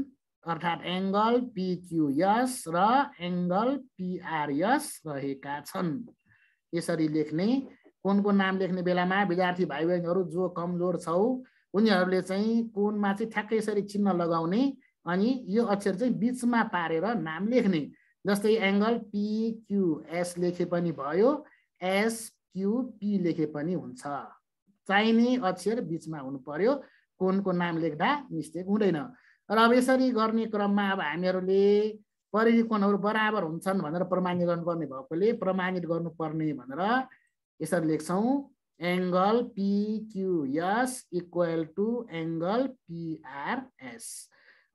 अर्थात् एङ्गल पिक्युएस र एङ्गल पिआरएस रहेका छन् यसरी लेख्ने कोनको नाम लेख्ने बेलामा विद्यार्थी भाइ बहिनीहरू जो कमजोर छौ उनीहरूले चाहिँ कोनमा चाहिँ ठ्याक्कै यसरी चिन्ह लगाउने अनि यो अक्षर चाहिँ बिचमा पारेर नाम लेख्ने जस्तै एङ्गल पिक्युएस लेखे पनि भयो एसक्युपी लेखे पनि हुन्छ चाहिने अक्षर बिचमा हुनु पर्यो कोनको नाम लेख्दा मिस्टेक हुँदैन र अब यसरी गर्ने क्रममा अब हामीहरूले परिधिकोणहरू बराबर हुन्छन् भनेर प्रमाणीकरण गर्ने भएकोले प्रमाणित गर्नुपर्ने भनेर यसरी लेख्छौँ angle PQS equal to angle PRS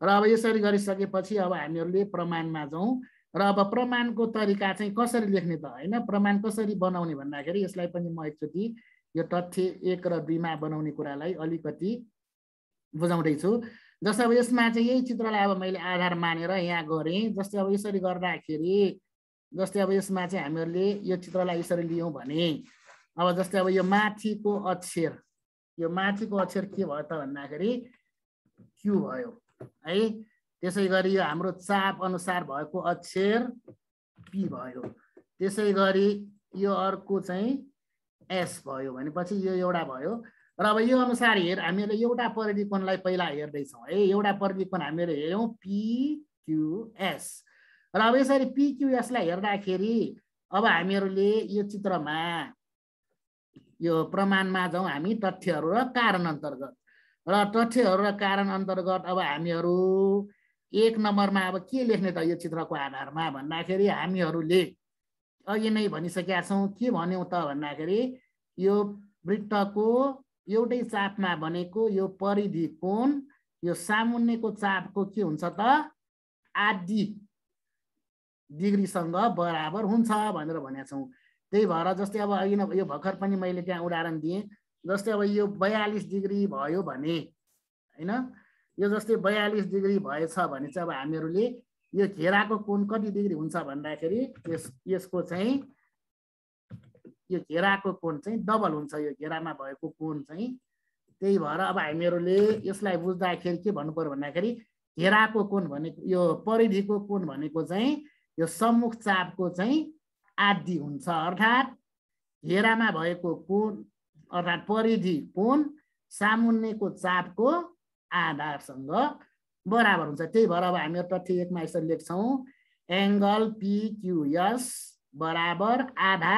र अब यसरी गरिसकेपछि अब हामीहरूले प्रमाणमा जाउँ र अब प्रमाणको तरिका चाहिँ कसरी लेख्ने त होइन प्रमाण कसरी बनाउने भन्दाखेरि यसलाई पनि म एकचोटि यो तथ्य एक र दुईमा बनाउने कुरालाई अलिकति बुझाउँदैछु जस्तै अब यसमा चाहिँ यही चित्रलाई अब मैले आधार मानेर यहाँ गरेँ जस्तै अब यसरी गर्दाखेरि जस्तै अब यसमा चाहिँ हामीहरूले यो चित्रलाई यसरी लियौँ भने अब जस्तै अब यो माथिको अक्षर यो माथिको अक्षर के भयो त भन्दाखेरि क्यु भयो है त्यसै गरी यो हाम्रो चाप अनुसार भएको अक्षर पी भयो त्यसै गरी यो अर्को चाहिँ एस भयो भनेपछि यो एउटा भयो र अब यो अनुसार हेर हामीहरूले एउटा परिधिकोणलाई पहिला हेर्दैछौँ है एउटा परिधिकोण हामीहरू हेऱ्यौँ पिक्युएस र अब यसरी पिक्युएसलाई हेर्दाखेरि अब हामीहरूले यो चित्रमा यो प्रमाणमा जाउँ हामी तथ्यहरू र कारण अन्तर्गत र तथ्यहरू र कारण अन्तर्गत अब हामीहरू एक नम्बरमा अब के लेख्ने त यो चित्रको आधारमा भन्दाखेरि हामीहरूले अघि नै भनिसकेका छौँ के भन्यौँ त भन्दाखेरि यो वृत्तको एउटै चापमा भनेको यो परिधि कोण यो सामुन्नेको चापको के हुन्छ त आधी डिग्रीसँग बराबर हुन्छ भनेर भनेका छौँ त्यही भएर जस्तै अब अघि यो भर्खर पनि मैले त्यहाँ उदाहरण दिएँ जस्तै अब यो बयालिस डिग्री भयो भने होइन यो जस्तै बयालिस डिग्री भएछ भने चाहिँ अब हामीहरूले यो घेराको कोण कति डिग्री हुन्छ भन्दाखेरि यस यसको चाहिँ यो घेराको कोण चाहिँ डबल हुन्छ यो घेरामा भएको कोण चाहिँ त्यही भएर अब हामीहरूले यसलाई बुझ्दाखेरि के भन्नु पऱ्यो भन्दाखेरि घेराको कोण भनेको यो परिधिको कोण भनेको चाहिँ यो सम्मुख चापको चाहिँ आदि हुन्छ अर्थात् घेरामा भएको कोण अर्थात् परिधि कोण सामुन्नेको चापको आधारसँग बराबर हुन्छ त्यही भएर अब हामीहरू तथ्य एकमा यसरी लेख्छौँ एङ्गल पिक्युएस बराबर आधा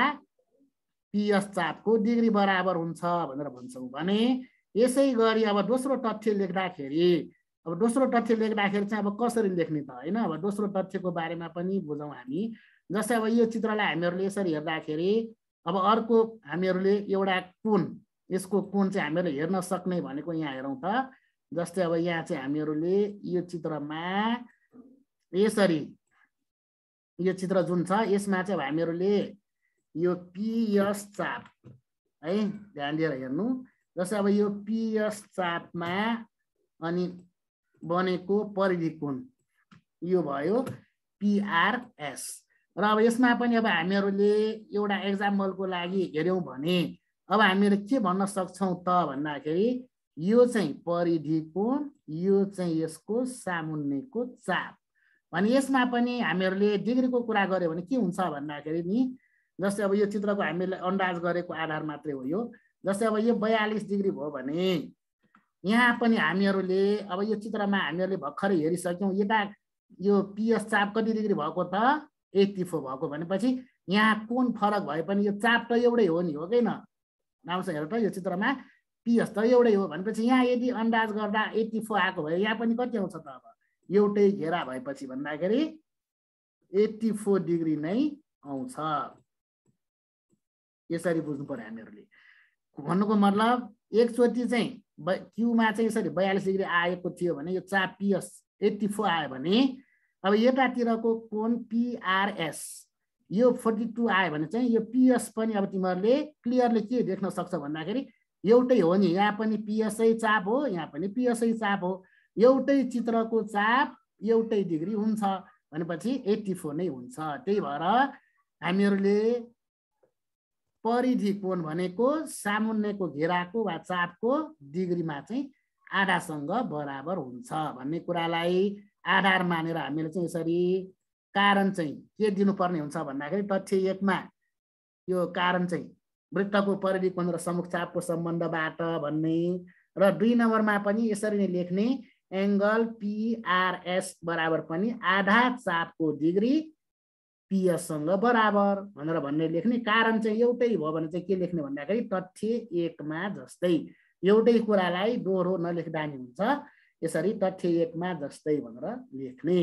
पिएस यस चापको डिग्री बराबर हुन्छ भनेर भन्छौँ भने यसै गरी अब दोस्रो तथ्य लेख्दाखेरि अब दोस्रो तथ्य लेख्दाखेरि चाहिँ अब कसरी लेख्ने त होइन अब दोस्रो तथ्यको बारेमा पनि बुझौँ हामी जस्तै अब यो चित्रलाई हामीहरूले यसरी हेर्दाखेरि अब अर्को हामीहरूले एउटा कुन यसको कुन चाहिँ हामीहरूले हेर्न सक्ने भनेको यहाँ हेरौँ त जस्तै अब यहाँ चाहिँ हामीहरूले यो चित्रमा यसरी यो चित्र जुन छ यसमा चाहिँ अब हामीहरूले यो पिएस चाप है ध्यान दिएर हेर्नु जस्तै अब यो पिएस चापमा अनि बनेको परिधि कोण यो भयो पिआरएस र अब यसमा पनि अब हामीहरूले एउटा एक्जाम्पलको लागि हेऱ्यौँ भने अब हामीहरू के भन्न सक्छौँ त भन्दाखेरि यो चाहिँ परिधि कोण यो चाहिँ यसको सामुन्नेको चाप अनि यसमा पनि हामीहरूले डिग्रीको कुरा गऱ्यो भने के हुन्छ भन्दाखेरि नि जस्तै अब यो चित्रको हामीले अन्दाज गरेको आधार मात्रै हो यो जस्तै अब यो बयालिस डिग्री भयो भने यहाँ पनि हामीहरूले अब यो चित्रमा हामीहरूले भर्खरै हेरिसक्यौँ यता यो पिएस चाप कति डिग्री भएको त एट्टी फोर भएको भनेपछि यहाँ कुन फरक भए पनि यो चाप त एउटै हो नि हो कि नराम्रोसँग हेर त यो चित्रमा पिएस त एउटै हो भनेपछि यहाँ यदि अन्दाज गर्दा एट्टी फोर आएको भयो यहाँ पनि कति आउँछ त अब एउटै घेरा भएपछि भन्दाखेरि एट्टी फोर डिग्री नै आउँछ यसरी बुझ्नु पऱ्यो हामीहरूले भन्नुको मतलब एकचोटि चाहिँ क्युमा चाहिँ यसरी बयालिस डिग्री आएको थियो भने यो पिएस एट्टी फोर आयो भने अब यतातिरको कोन पिआरएस यो फोर्टी टू आयो भने चाहिँ यो पिएस पनि अब तिमीहरूले क्लियरली के देख्न सक्छ भन्दाखेरि एउटै हो नि यहाँ पनि पिएसै चाप हो यहाँ पनि पिएसै चाप हो एउटै चित्रको चाप एउटै डिग्री हुन्छ भनेपछि एट्टी फोर नै हुन्छ त्यही भएर हामीहरूले परिधि कोण भनेको सामुन्नेको घेराको वा चापको डिग्रीमा चाहिँ आधासँग बराबर हुन्छ भन्ने कुरालाई आधार मानेर हामीले चाहिँ यसरी कारण चाहिँ के दिनुपर्ने हुन्छ भन्दाखेरि तथ्य एकमा यो कारण चाहिँ वृत्तको परिधि कोण र समुख चापको सम्बन्धबाट भन्ने र दुई नम्बरमा पनि यसरी नै लेख्ने एङ्गल पिआरएस बराबर पनि आधा चापको डिग्री पिएससँग बराबर भनेर भन्ने लेख्ने कारण चाहिँ एउटै भयो भने चाहिँ के लेख्ने भन्दाखेरि तथ्य एकमा जस्तै एउटै कुरालाई दोहोरो नलेख्दा नि हुन्छ यसरी तथ्य एकमा जस्तै भनेर लेख्ने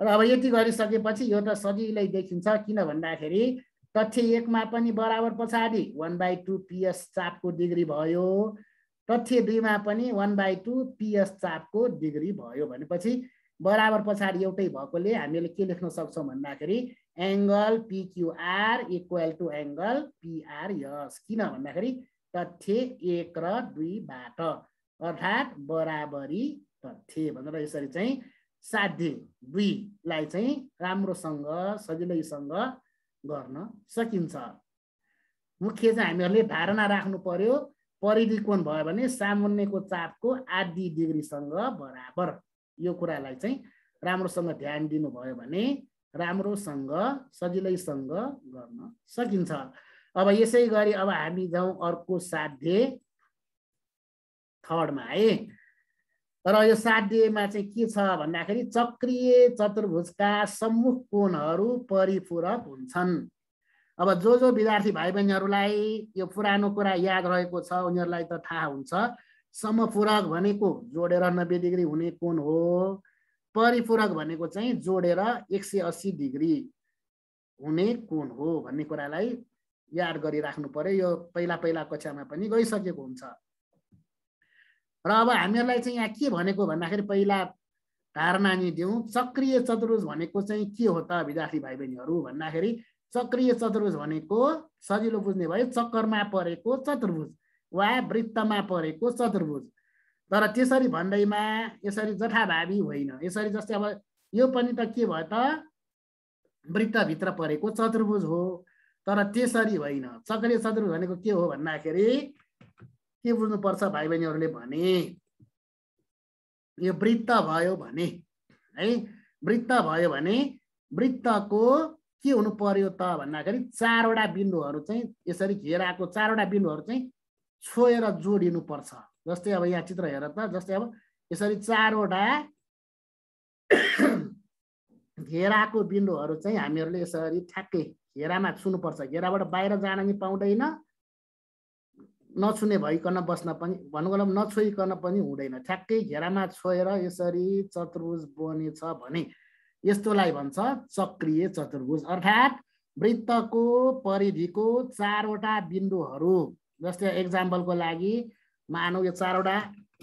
र अब यति गरिसकेपछि यो त सजिलै देखिन्छ किन भन्दाखेरि तथ्य एकमा पनि बराबर पछाडि वान बाई टू पिएस चापको डिग्री भयो तथ्य दुईमा पनि वान बाई टू पिएस चापको डिग्री भयो भनेपछि बराबर पछाडि एउटै भएकोले हामीले के लेख्न सक्छौँ भन्दाखेरि angle PQR equal to angle PR यस किन भन्दाखेरि तथ्य एक र दुईबाट अर्थात् बराबरी तथ्य भनेर यसरी चाहिँ साध्य दुईलाई चाहिँ राम्रोसँग सजिलैसँग गर्न सकिन्छ मुख्य चाहिँ हामीहरूले धारणा राख्नु पर्यो परिधि कोण भयो भने सामान्यको चापको आधी डिग्रीसँग बराबर यो कुरालाई चाहिँ राम्रोसँग ध्यान दिनुभयो भने राम्रोसँग सजिलैसँग गर्न सकिन्छ अब यसै गरी अब हामी जाउँ अर्को साध्य थर्डमा है र यो साध्यमा चाहिँ के छ भन्दाखेरि चक्रिय चतुर्भुजका सम्मुख कोणहरू परिपूरक हुन्छन् अब जो जो विद्यार्थी भाइ बहिनीहरूलाई यो पुरानो कुरा याद रहेको छ उनीहरूलाई त थाहा हुन्छ समपूरक भनेको जोडेर नब्बे डिग्री हुने कोण हो परिपूरक भनेको चाहिँ जोडेर एक सय अस्सी डिग्री हुने कोण हो भन्ने कुरालाई याद गरिराख्नु पर्यो यो पहिला पहिला कक्षामा पनि गइसकेको हुन्छ र अब हामीहरूलाई चाहिँ यहाँ के भनेको भन्दाखेरि पहिला धारणा नि दिउँ चक्रिय चतुर्भुज भनेको चाहिँ के हो त विद्यार्थी भाइ बहिनीहरू भन्दाखेरि चक्रिय चतुर्भुज भनेको सजिलो बुझ्ने भयो चक्करमा परेको चतुर्भुज वा वृत्तमा परेको चतुर्भुज तर त्यसरी भन्दैमा यसरी जथाभावी होइन यसरी जस्तै अब यो पनि त के भयो त वृत्तभित्र परेको चतुर्भुज हो तर त्यसरी होइन चक्रीय चतुर्भुज भनेको के हो भन्दाखेरि के बुझ्नुपर्छ भाइ बहिनीहरूले भने यो वृत्त भयो भने है वृत्त भयो भने वृत्तको के हुनु पर्यो त भन्दाखेरि चारवटा बिन्दुहरू चाहिँ यसरी घेराएको चारवटा बिन्दुहरू चाहिँ छोएर जोडिनुपर्छ जस्तै अब यहाँ चित्र हेर त जस्तै अब यसरी चारवटा घेराको बिन्दुहरू चाहिँ हामीहरूले यसरी ठ्याक्कै घेरामा छुनुपर्छ घेराबाट बाहिर जान नि पाउँदैन नछुने भइकन बस्न पनि भन्नुको लागि नछोइकन पनि हुँदैन ठ्याक्कै घेरामा छोएर यसरी चतुर्भुज बनेछ भने यस्तोलाई भन्छ चक्रिय चतुर्भुज अर्थात् वृत्तको परिधिको चारवटा बिन्दुहरू जस्तै एक्जाम्पलको लागि मानौ यो चारवटा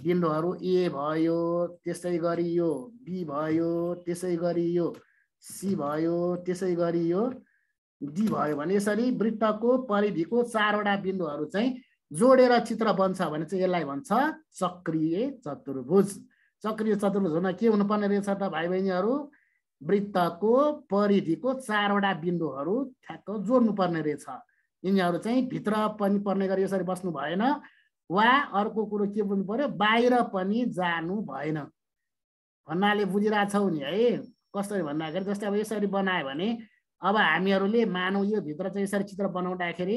बिन्दुहरू ए भयो त्यसै गरी यो बी भयो त्यसै गरी यो सी भयो त्यसै गरी यो डी भयो भने यसरी वृत्तको परिधिको चारवटा बिन्दुहरू चाहिँ जोडेर चित्र बन्छ भने चाहिँ यसलाई भन्छ चक्रिय चतुर्भुज चक्रिय चतुर्भुज हुन के हुनुपर्ने रहेछ त भाइ बहिनीहरू वृत्तको परिधिको चारवटा बिन्दुहरू ठ्याक्क जोड्नुपर्ने रहेछ यिनीहरू चाहिँ भित्र पनि पर्ने गरी यसरी बस्नु भएन वा अर्को कुरो के बुझ्नु पर्यो बाहिर पनि जानु भएन भन्नाले बुझिरहेछौ नि है कसरी भन्दाखेरि जस्तै अब यसरी बनायो भने अब हामीहरूले मानौँ यो भित्र चाहिँ यसरी चित्र बनाउँदाखेरि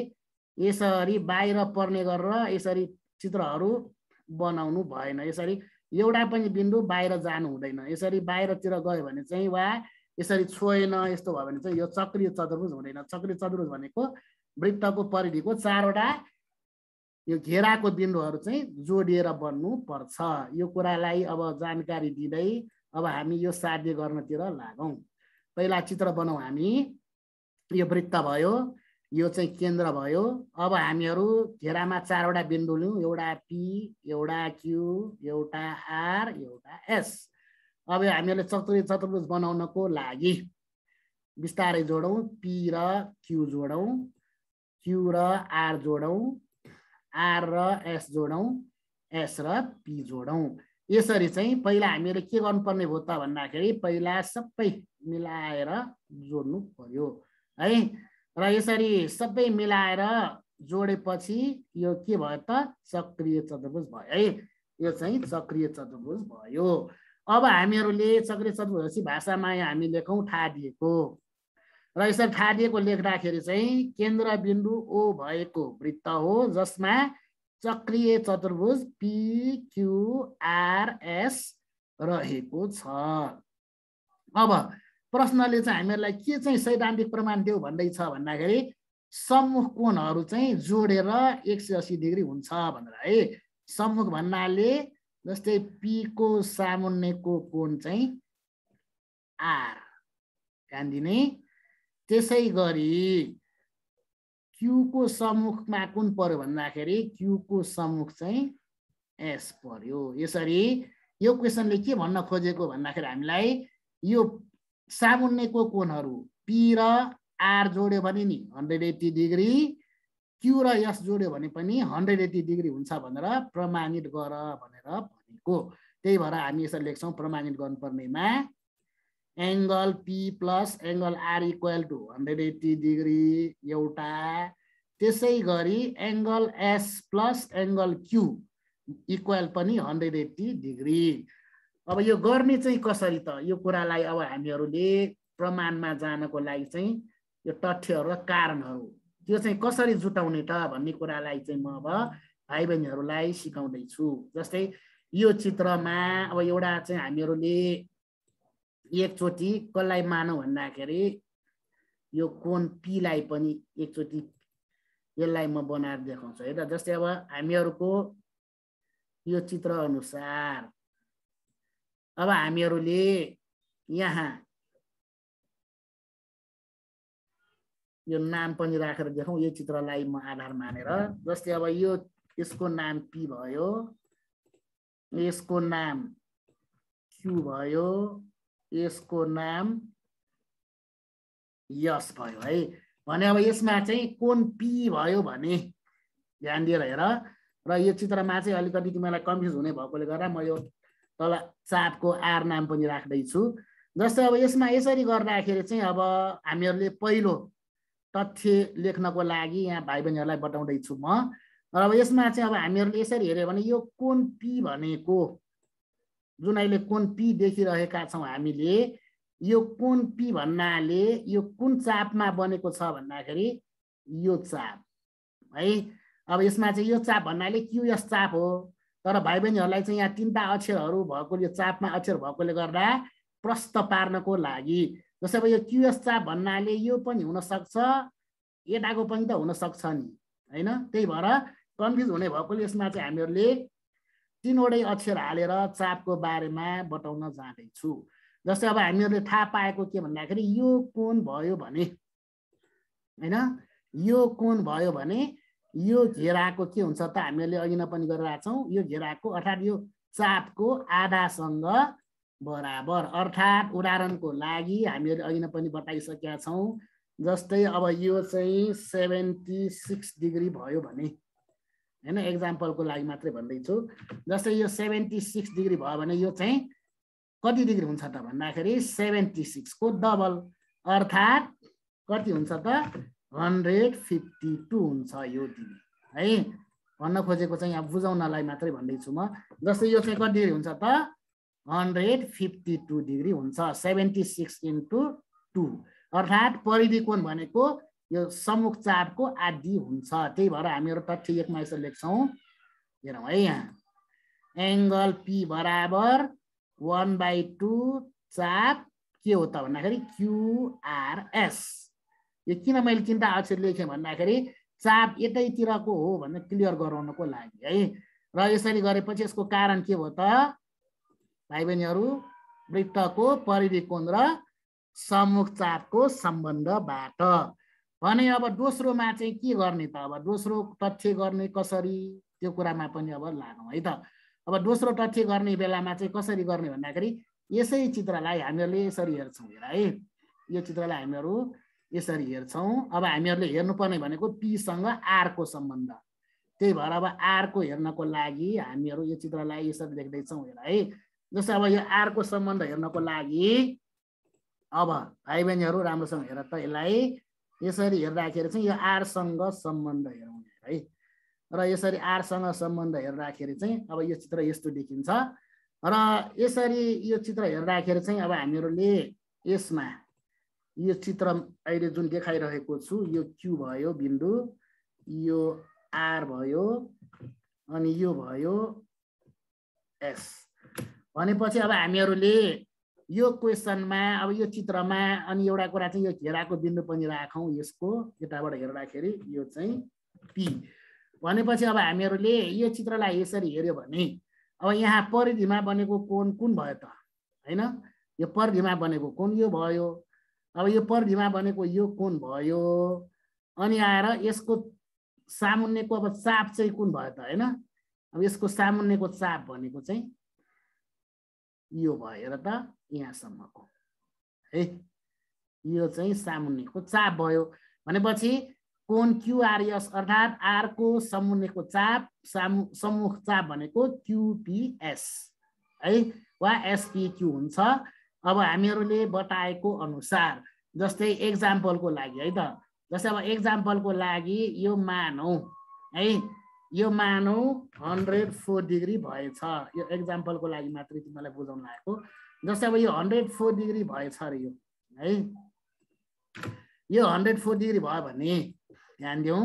यसरी बाहिर पर्ने गरेर यसरी चित्रहरू बनाउनु भएन यसरी एउटा पनि बिन्दु बाहिर जानु हुँदैन यसरी बाहिरतिर गयो भने चाहिँ वा यसरी छोएन यस्तो भयो भने चाहिँ यो चक्रिय चतुर्भुज हुँदैन चक्रिय चतुर्भुज भनेको वृत्तको परिधिको चारवटा यो घेराको बिन्दुहरू चाहिँ जोडिएर बन्नुपर्छ यो कुरालाई अब जानकारी दिँदै अब हामी यो साध्य गर्नतिर लागौँ पहिला चित्र बनाऊ हामी यो वृत्त भयो यो चाहिँ केन्द्र भयो अब हामीहरू घेरामा चारवटा बिन्दु लिउँ एउटा पी एउटा क्यु एउटा आर एउटा एस अब हामीहरूले चतुर् चतुर्भुज बनाउनको लागि बिस्तारै जोडौँ पी र क्यु जोडौँ क्यु र आर जोडौँ आर र एस जोडौँ एस र पी जोडौँ यसरी चाहिँ पहिला हामीले के गर्नुपर्ने भयो त भन्दाखेरि पहिला सबै मिलाएर जोड्नु पर्यो है र यसरी सबै मिलाएर जोडेपछि यो के भयो त सक्रिय चतुर्भुज भयो है यो चाहिँ सक्रिय चतुर्भुज भयो अब हामीहरूले सक्रिय चतुर्भुज भाषामा हामी लेखौँ ठाडिएको र यसरी ठाडिएको लेख्दाखेरि चाहिँ केन्द्रबिन्दु ओ भएको वृत्त हो जसमा चक्रिय चतुर्भुज पिक्युआरएस रहेको छ अब प्रश्नले चाहिँ हामीहरूलाई के चाहिँ सैद्धान्तिक प्रमाण देऊ भन्दैछ भन्दाखेरि सम्मुख कोणहरू चाहिँ जोडेर एक सय असी डिग्री हुन्छ भनेर है सम्मुख भन्नाले जस्तै पीको सामुन्नेको कोण चाहिँ आर कान्दिने त्यसै गरी क्युको सम्मुखमा कुन पर्यो भन्दाखेरि क्युको सम्मुख चाहिँ एस पर्यो यसरी यो क्वेसनले के भन्न खोजेको भन्दाखेरि हामीलाई यो सामुन्नेको कोणहरू पी र आर जोड्यो भने नि हन्ड्रेड एट्टी डिग्री क्यु र यस जोड्यो भने पनि हन्ड्रेड एट्टी डिग्री हुन्छ भनेर प्रमाणित गर भनेर भनेको त्यही भएर हामी यसरी लेख्छौँ प्रमाणित गर्नुपर्नेमा angle P plus angle R equal to hundred eighty degree एउटा त्यसै गरी angle S plus angle Q equal पनि हन्ड्रेड एट्टी डिग्री अब यो गर्ने चाहिँ कसरी त यो कुरालाई अब हामीहरूले प्रमाणमा जानको लागि चाहिँ यो तथ्यहरू र कारणहरू त्यो चाहिँ कसरी जुटाउने त भन्ने कुरालाई चाहिँ म अब भाइ बहिनीहरूलाई सिकाउँदैछु जस्तै यो चित्रमा अब एउटा चाहिँ हामीहरूले एकचोटि कसलाई मानौँ भन्दाखेरि यो कोन पीलाई पनि एकचोटि यसलाई म बनाएर देखाउँछु है त जस्तै अब हामीहरूको यो चित्र अनुसार अब हामीहरूले यहाँ यो नाम पनि राखेर देखाउँ यो चित्रलाई म आधार मानेर जस्तै अब यो यसको नाम पी भयो यसको नाम क्यु भयो यसको नाम यस भयो है भने अब यसमा चाहिँ कोन पी भयो भने ध्यान दिएर हेर र यो चित्रमा चाहिँ अलिकति तिमीलाई कन्फ्युज हुने भएकोले गर्दा म यो तल चापको आर नाम पनि राख्दैछु जस्तै अब यसमा यसरी गर्दाखेरि चाहिँ अब हामीहरूले पहिलो तथ्य लेख्नको लागि यहाँ भाइ बहिनीहरूलाई बताउँदैछु म र अब यसमा चाहिँ अब हामीहरूले यसरी हेऱ्यो भने यो कोन पी भनेको जुन अहिले कुन पी देखिरहेका छौँ हामीले यो कुन पी भन्नाले यो कुन चापमा बनेको छ भन्दाखेरि यो चाप है अब यसमा चाहिँ यो चाप भन्नाले क्युएस चाप हो तर भाइ बहिनीहरूलाई चाहिँ यहाँ तिनवटा अक्षरहरू भएको यो चापमा अक्षर भएकोले गर्दा प्रस्त पार्नको लागि जस्तै अब यो क्युएस चाप भन्नाले यो पनि हुनसक्छ यताको पनि त हुनसक्छ नि होइन त्यही भएर कन्फ्युज हुने भएकोले यसमा चाहिँ हामीहरूले तिनवटै अक्षर हालेर चापको बारेमा बताउन जाँदैछु जस्तै अब हामीहरूले थाहा पाएको के भन्दाखेरि यो कोन भयो भने होइन यो कोण भयो भने यो घेराको के हुन्छ त हामीहरूले अघि नै पनि छौँ यो घेराको अर्थात् यो चापको आधासँग बराबर अर्थात् उदाहरणको लागि हामीहरूले अघि नै पनि बताइसकेका छौँ जस्तै अब यो चाहिँ सेभेन्टी सिक्स डिग्री भयो भने होइन एक्जाम्पलको लागि मात्रै भन्दैछु जस्तै यो सेभेन्टी सिक्स डिग्री भयो भने यो चाहिँ कति डिग्री हुन्छ त भन्दाखेरि सेभेन्टी सिक्सको डबल अर्थात् कति हुन्छ त हन्ड्रेड फिफ्टी टू हुन्छ यो डिग्री है भन्न खोजेको चाहिँ यहाँ बुझाउनलाई मात्रै भन्दैछु म जस्तै यो चाहिँ कति डिग्री हुन्छ त हन्ड्रेड फिफ्टी टू डिग्री हुन्छ सेभेन्टी सिक्स इन्टु टू अर्थात् परिधि कोण भनेको यो सम्मुख चापको आदि हुन्छ त्यही भएर हामीहरू तथ्य एकमा यसो लेख्छौँ हेरौँ है यहाँ एङ्गल पी बराबर वान बाई टू चाप के हो त भन्दाखेरि क्युआरएस यो किन मैले तिनवटा अक्षर लेखेँ भन्दाखेरि चाप यतैतिरको हो भनेर क्लियर गराउनको लागि है र यसरी गरेपछि यसको कारण के हो त भाइ बहिनीहरू वृत्तको कोण र सम्मुख चापको सम्बन्धबाट भने अब दोस्रोमा चाहिँ के गर्ने त अब दोस्रो तथ्य गर्ने कसरी त्यो कुरामा पनि अब लागौँ है त अब दोस्रो तथ्य गर्ने बेलामा चाहिँ कसरी गर्ने भन्दाखेरि यसै चित्रलाई हामीहरूले यसरी हेर्छौँ हेर है यो चित्रलाई हामीहरू यसरी हेर्छौँ अब हामीहरूले हेर्नुपर्ने भनेको पीसँग आरको सम्बन्ध त्यही भएर अब आरको हेर्नको लागि हामीहरू यो चित्रलाई यसरी देख्दैछौँ हेर है जस्तै अब यो आरको सम्बन्ध हेर्नको लागि अब भाइ बहिनीहरू राम्रोसँग हेर त यसलाई यसरी हेर्दाखेरि चाहिँ यो आरसँग सम्बन्ध हेरौँ है र यसरी आरसँग सम्बन्ध हेर्दाखेरि चाहिँ अब यो चित्र यस्तो देखिन्छ र यसरी यो चित्र हेर्दाखेरि चाहिँ अब हामीहरूले यसमा यो चित्र अहिले जुन देखाइरहेको छु यो क्यु भयो बिन्दु यो आर भयो अनि यो भयो एस भनेपछि अब हामीहरूले यो क्वेसनमा अब यो चित्रमा अनि एउटा कुरा चाहिँ यो घेराको बिन्दु पनि राखौँ यसको यताबाट हेर्दाखेरि यो चाहिँ पी भनेपछि अब हामीहरूले यो चित्रलाई यसरी हेऱ्यो भने अब यहाँ परिधिमा बनेको कोण कुन भयो त होइन यो परिधिमा बनेको कोण यो भयो अब यो परिधिमा बनेको यो कोण भयो अनि आएर यसको सामुन्नेको अब चाप चाहिँ कुन भयो त होइन अब यसको सामुन्नेको चाप भनेको चाहिँ यो भएर त यहाँसम्मको है यो चाहिँ सामुन्नेको चाप भयो भनेपछि कोन क्युआरएस अर्थात् आरको समुन्नेको चाप सामु समूह चाप भनेको क्युपिएस है वा एसपिक्यु हुन्छ अब हामीहरूले बताएको अनुसार जस्तै एक्जाम्पलको लागि है त जस्तै अब एक्जाम्पलको लागि यो मानौ है यो मानौ हन्ड्रेड फोर डिग्री भएछ यो एक्जाम्पलको लागि मात्रै तिमीलाई बुझाउनु लागेको जस्तै अब यो हन्ड्रेड फोर डिग्री भएछ अरे यो है यो हन्ड्रेड फोर डिग्री भयो भने ध्यान दिउँ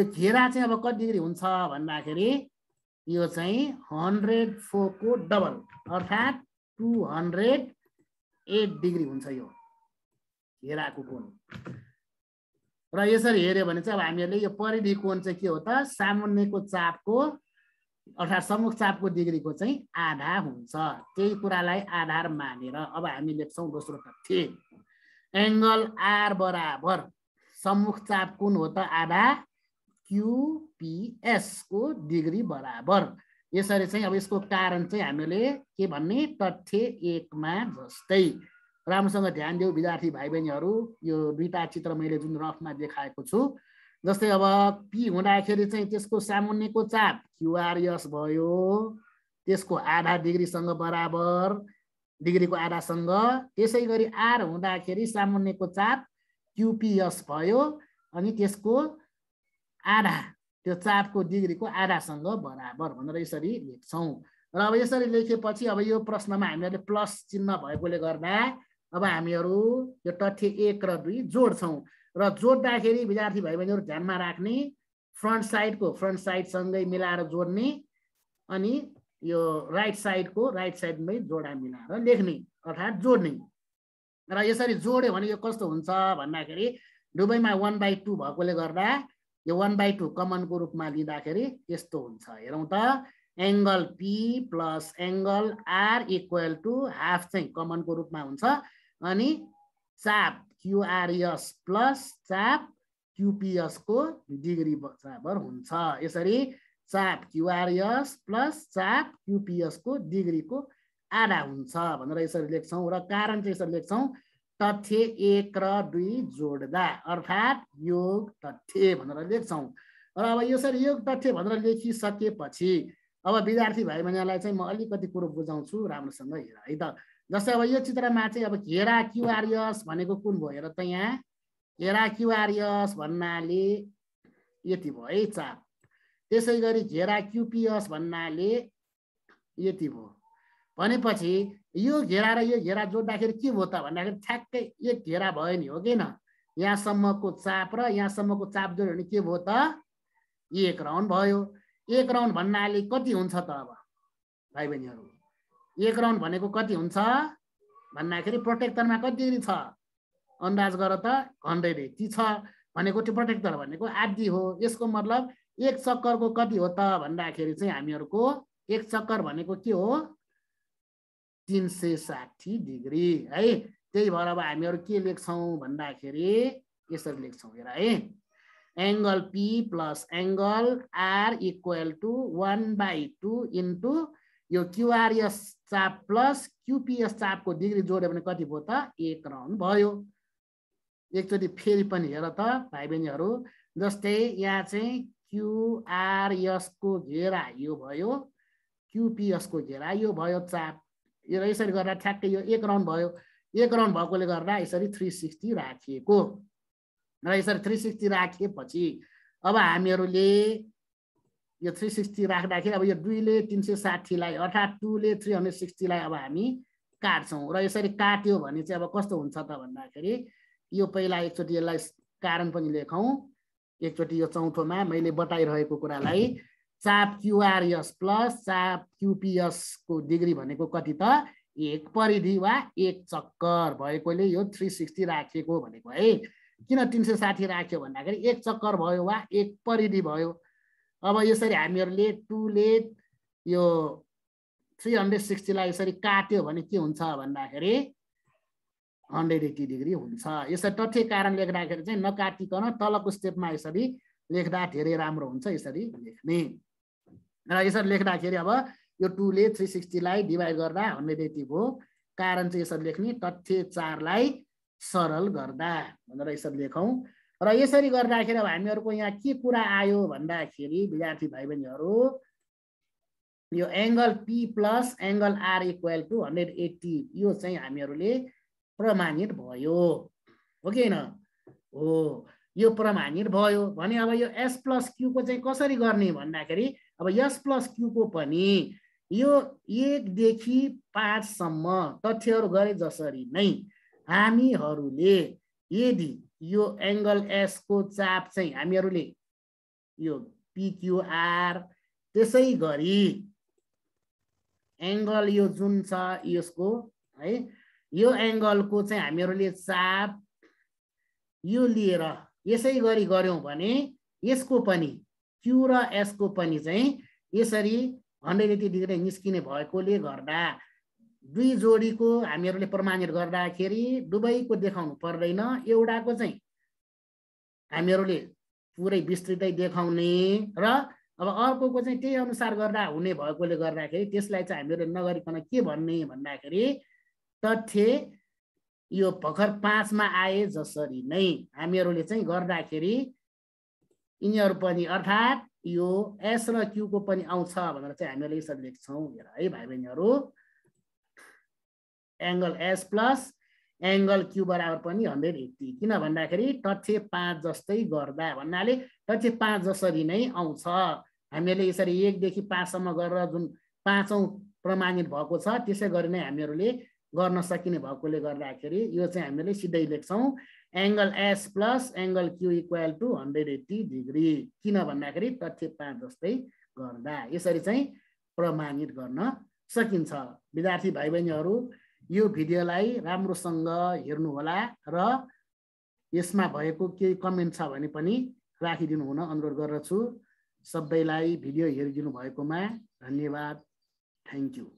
यो घेरा चाहिँ अब कति डिग्री हुन्छ भन्दाखेरि यो चाहिँ हन्ड्रेड फोरको डबल अर्थात् टु हन्ड्रेड एट डिग्री हुन्छ यो घेराको कोण र यसरी हेऱ्यो भने चाहिँ अब हामीहरूले यो परिधि कोण चाहिँ के हो त सामान्यको चापको अर्थात् सम्मुख चापको डिग्रीको चाहिँ आधा हुन्छ त्यही कुरालाई आधार मानेर अब हामी लेख्छौँ दोस्रो तथ्य एङ्गल आर बराबर सम्मुख चाप कुन हो त आधा क्युपिएसको डिग्री बराबर यसरी चाहिँ अब यसको कारण चाहिँ हामीले के भन्ने तथ्य एकमा जस्तै राम्रोसँग ध्यान देऊ विद्यार्थी भाइ बहिनीहरू यो दुईवटा चित्र मैले जुन रफमा देखाएको छु जस्तै अब पी हुँदाखेरि चाहिँ त्यसको सामुन्नेको चाप क्युआरएस भयो त्यसको आधा डिग्रीसँग बराबर डिग्रीको आधासँग त्यसै गरी आर हुँदाखेरि सामुन्नेको चाप क्युपिएस भयो अनि त्यसको आधा त्यो चापको डिग्रीको आधासँग बराबर भनेर यसरी लेख्छौँ र अब यसरी लेखेपछि अब यो प्रश्नमा हामीहरूले प्लस चिन्ह भएकोले गर्दा अब हामीहरू यो तथ्य एक र दुई जोड्छौँ र जोड्दाखेरि विद्यार्थी भाइ बहिनीहरू ध्यानमा राख्ने फ्रन्ट साइडको फ्रन्ट साइडसँगै मिलाएर जोड्ने अनि यो राइट साइडको राइट साइडमै जोडा मिलाएर लेख्ने अर्थात् जोड्ने र यसरी जोड्यो भने यो कस्तो हुन्छ भन्दाखेरि दुबईमा वान बाई टू भएकोले गर्दा यो वान बाई टू कमनको रूपमा लिँदाखेरि यस्तो हुन्छ हेरौँ त angle P plus angle R equal to half चाहिँ कमनको रूपमा हुन्छ अनि चाप क्युआरएस प्लस e चाप क्युपिएसको डिग्री बराबर हुन्छ यसरी चाप क्युआरएस प्लस e चाप क्युपिएसको डिग्रीको आधा हुन्छ भनेर यसरी लेख्छौँ र कारण चाहिँ यसरी लेख्छौँ तथ्य एक र दुई जोड्दा अर्थात् योग तथ्य भनेर लेख्छौँ र अब यसरी योग तथ्य भनेर लेखिसकेपछि अब विद्यार्थी भाइ बहिनीहरूलाई चाहिँ म अलिकति कुरो बुझाउँछु राम्रोसँग हेर है त जस्तै अब यो चित्रमा चाहिँ अब घेरा क्युआरियस भनेको कुन भयो हेर त यहाँ घेरा क्युआरियस भन्नाले यति भयो है चार त्यसै गरी घेरा क्युपियस भन्नाले यति भयो भनेपछि यो घेरा र यो घेरा जोड्दाखेरि के भयो त भन्दाखेरि ठ्याक्कै एक घेरा भयो नि हो कि न यहाँसम्मको चाप र यहाँसम्मको चाप जोड्यो भने के भयो त एक राउन्ड भयो एक राउन्ड भन्नाले कति हुन्छ त अब भाइ बहिनीहरू एक राउन्ड भनेको कति हुन्छ भन्दाखेरि प्रोटेक्टरमा कति डिग्री छ अन्दाज गर त हन्ड्रेड एट्टी छ भनेको त्यो प्रोटेक्टर भनेको आधी हो यसको मतलब एक चक्करको कति हो त भन्दाखेरि चाहिँ हामीहरूको एक चक्कर भनेको के हो तिन सय साठी डिग्री है त्यही भएर अब हामीहरू के लेख्छौँ भन्दाखेरि यसरी लेख्छौँ हेर है angle P plus angle R equal to one by two into यो क्युआरएस चाप प्लस क्युपिएस चापको डिग्री जोड्यो भने कति भयो त एक राउन्ड भयो एकचोटि फेरि पनि हेर त भाइ बहिनीहरू जस्तै यहाँ चाहिँ क्युआरएसको घेरा यो भयो क्युपिएसको घेरा यो भयो चाप यो यसरी गर्दा ठ्याक्कै यो एक राउन्ड भयो एक राउन्ड भएकोले गर्दा यसरी थ्री सिक्सटी राखिएको र यसरी थ्री सिक्सटी राखिएपछि अब हामीहरूले यो थ्री सिक्सटी राख्दाखेरि अब यो दुईले तिन सय साठीलाई अर्थात् टूले थ्री हन्ड्रेड सिक्सटीलाई अब हामी काट्छौँ र यसरी काट्यो भने चाहिँ अब कस्तो हुन्छ त भन्दाखेरि यो पहिला एकचोटि यसलाई कारण पनि लेखौँ एकचोटि यो चौथोमा मैले बताइरहेको कुरालाई चाप क्युआरएस प्लस चाप क्युपिएसको डिग्री भनेको कति त एक परिधि वा एक चक्कर भएकोले यो थ्री सिक्सटी राखिएको भनेको है किन तिन सय साठी राख्यो भन्दाखेरि एक चक्कर भयो वा एक परिधि भयो अब यसरी हामीहरूले टु लेट यो थ्री हन्ड्रेड सिक्सटीलाई यसरी काट्यो भने के हुन्छ भन्दाखेरि हन्ड्रेड एट्टी डिग्री हुन्छ यसरी तथ्य कारण लेख्दाखेरि चाहिँ नकाटिकन तलको स्टेपमा यसरी लेख्दा धेरै राम्रो हुन्छ यसरी लेख्ने र यसरी लेख्दाखेरि अब यो टुले थ्री सिक्सटीलाई डिभाइड गर्दा हन्ड्रेड एट्टी भयो कारण चाहिँ यसरी लेख्ने तथ्य चारलाई सरल गर्दा भनेर यसरी लेखौँ र यसरी गर्दाखेरि अब हामीहरूको यहाँ के कुरा आयो भन्दाखेरि विद्यार्थी भाइ बहिनीहरू यो angle P plus angle R equal to hundred eighty यो चाहिँ हामीहरूले प्रमाणित भयो हो कि होइन हो यो प्रमाणित भयो भने अब यो एस प्लस क्युको चाहिँ कसरी गर्ने भन्दाखेरि अब एस प्लस क्युको पनि यो एकदेखि पाँचसम्म तथ्यहरू गरे जसरी नै हामीहरूले यदि यो एङ्गल एसको चाप चाहिँ हामीहरूले यो पिक्युआर त्यसै गरी एङ्गल यो जुन छ यसको है यो एङ्गलको चाहिँ हामीहरूले चाप यो लिएर यसै गरी गऱ्यौँ भने यसको पनि क्यु र एसको पनि चाहिँ यसरी हन्ड्रेड एटी डिग्री निस्किने भएकोले गर्दा दुई जोडीको हामीहरूले प्रमाणित गर्दाखेरि दुवैको देखाउनु पर्दैन एउटाको चाहिँ हामीहरूले पुरै विस्तृतै देखाउने र अब अर्कोको चाहिँ त्यही अनुसार गर्दा हुने भएकोले गर्दाखेरि त्यसलाई चाहिँ हामीहरूले नगरिकन के भन्ने भन्दाखेरि तथ्य यो भर्खर पाँचमा आए जसरी नै हामीहरूले चाहिँ गर्दाखेरि यिनीहरू पनि अर्थात् यो एस र क्युको पनि आउँछ भनेर चाहिँ हामीहरूले यसरी लेख्छौँ है भाइ बहिनीहरू angle S plus angle Q बराबर पनि हन्ड्रेड एट्टी किन भन्दाखेरि टचे पाँच जस्तै गर्दा भन्नाले टचे पाँच जसरी नै आउँछ हामीहरूले यसरी एकदेखि पाँचसम्म गरेर जुन पाँचौँ प्रमाणित भएको छ त्यसै गरी नै हामीहरूले गर्न सकिने भएकोले गर्दाखेरि यो चाहिँ हामीले सिधै लेख्छौँ angle S plus angle Q equal to hundred eighty degree किन भन्दाखेरि तथ्य पाँच जस्तै गर्दा यसरी चाहिँ प्रमाणित गर्न सकिन्छ विद्यार्थी भाइ बहिनीहरू यो भिडियोलाई राम्रोसँग हेर्नुहोला र यसमा भएको केही कमेन्ट छ भने पनि राखिदिनु हुन अनुरोध गर्दछु सबैलाई भिडियो हेरिदिनु भएकोमा धन्यवाद थ्याङ्क यू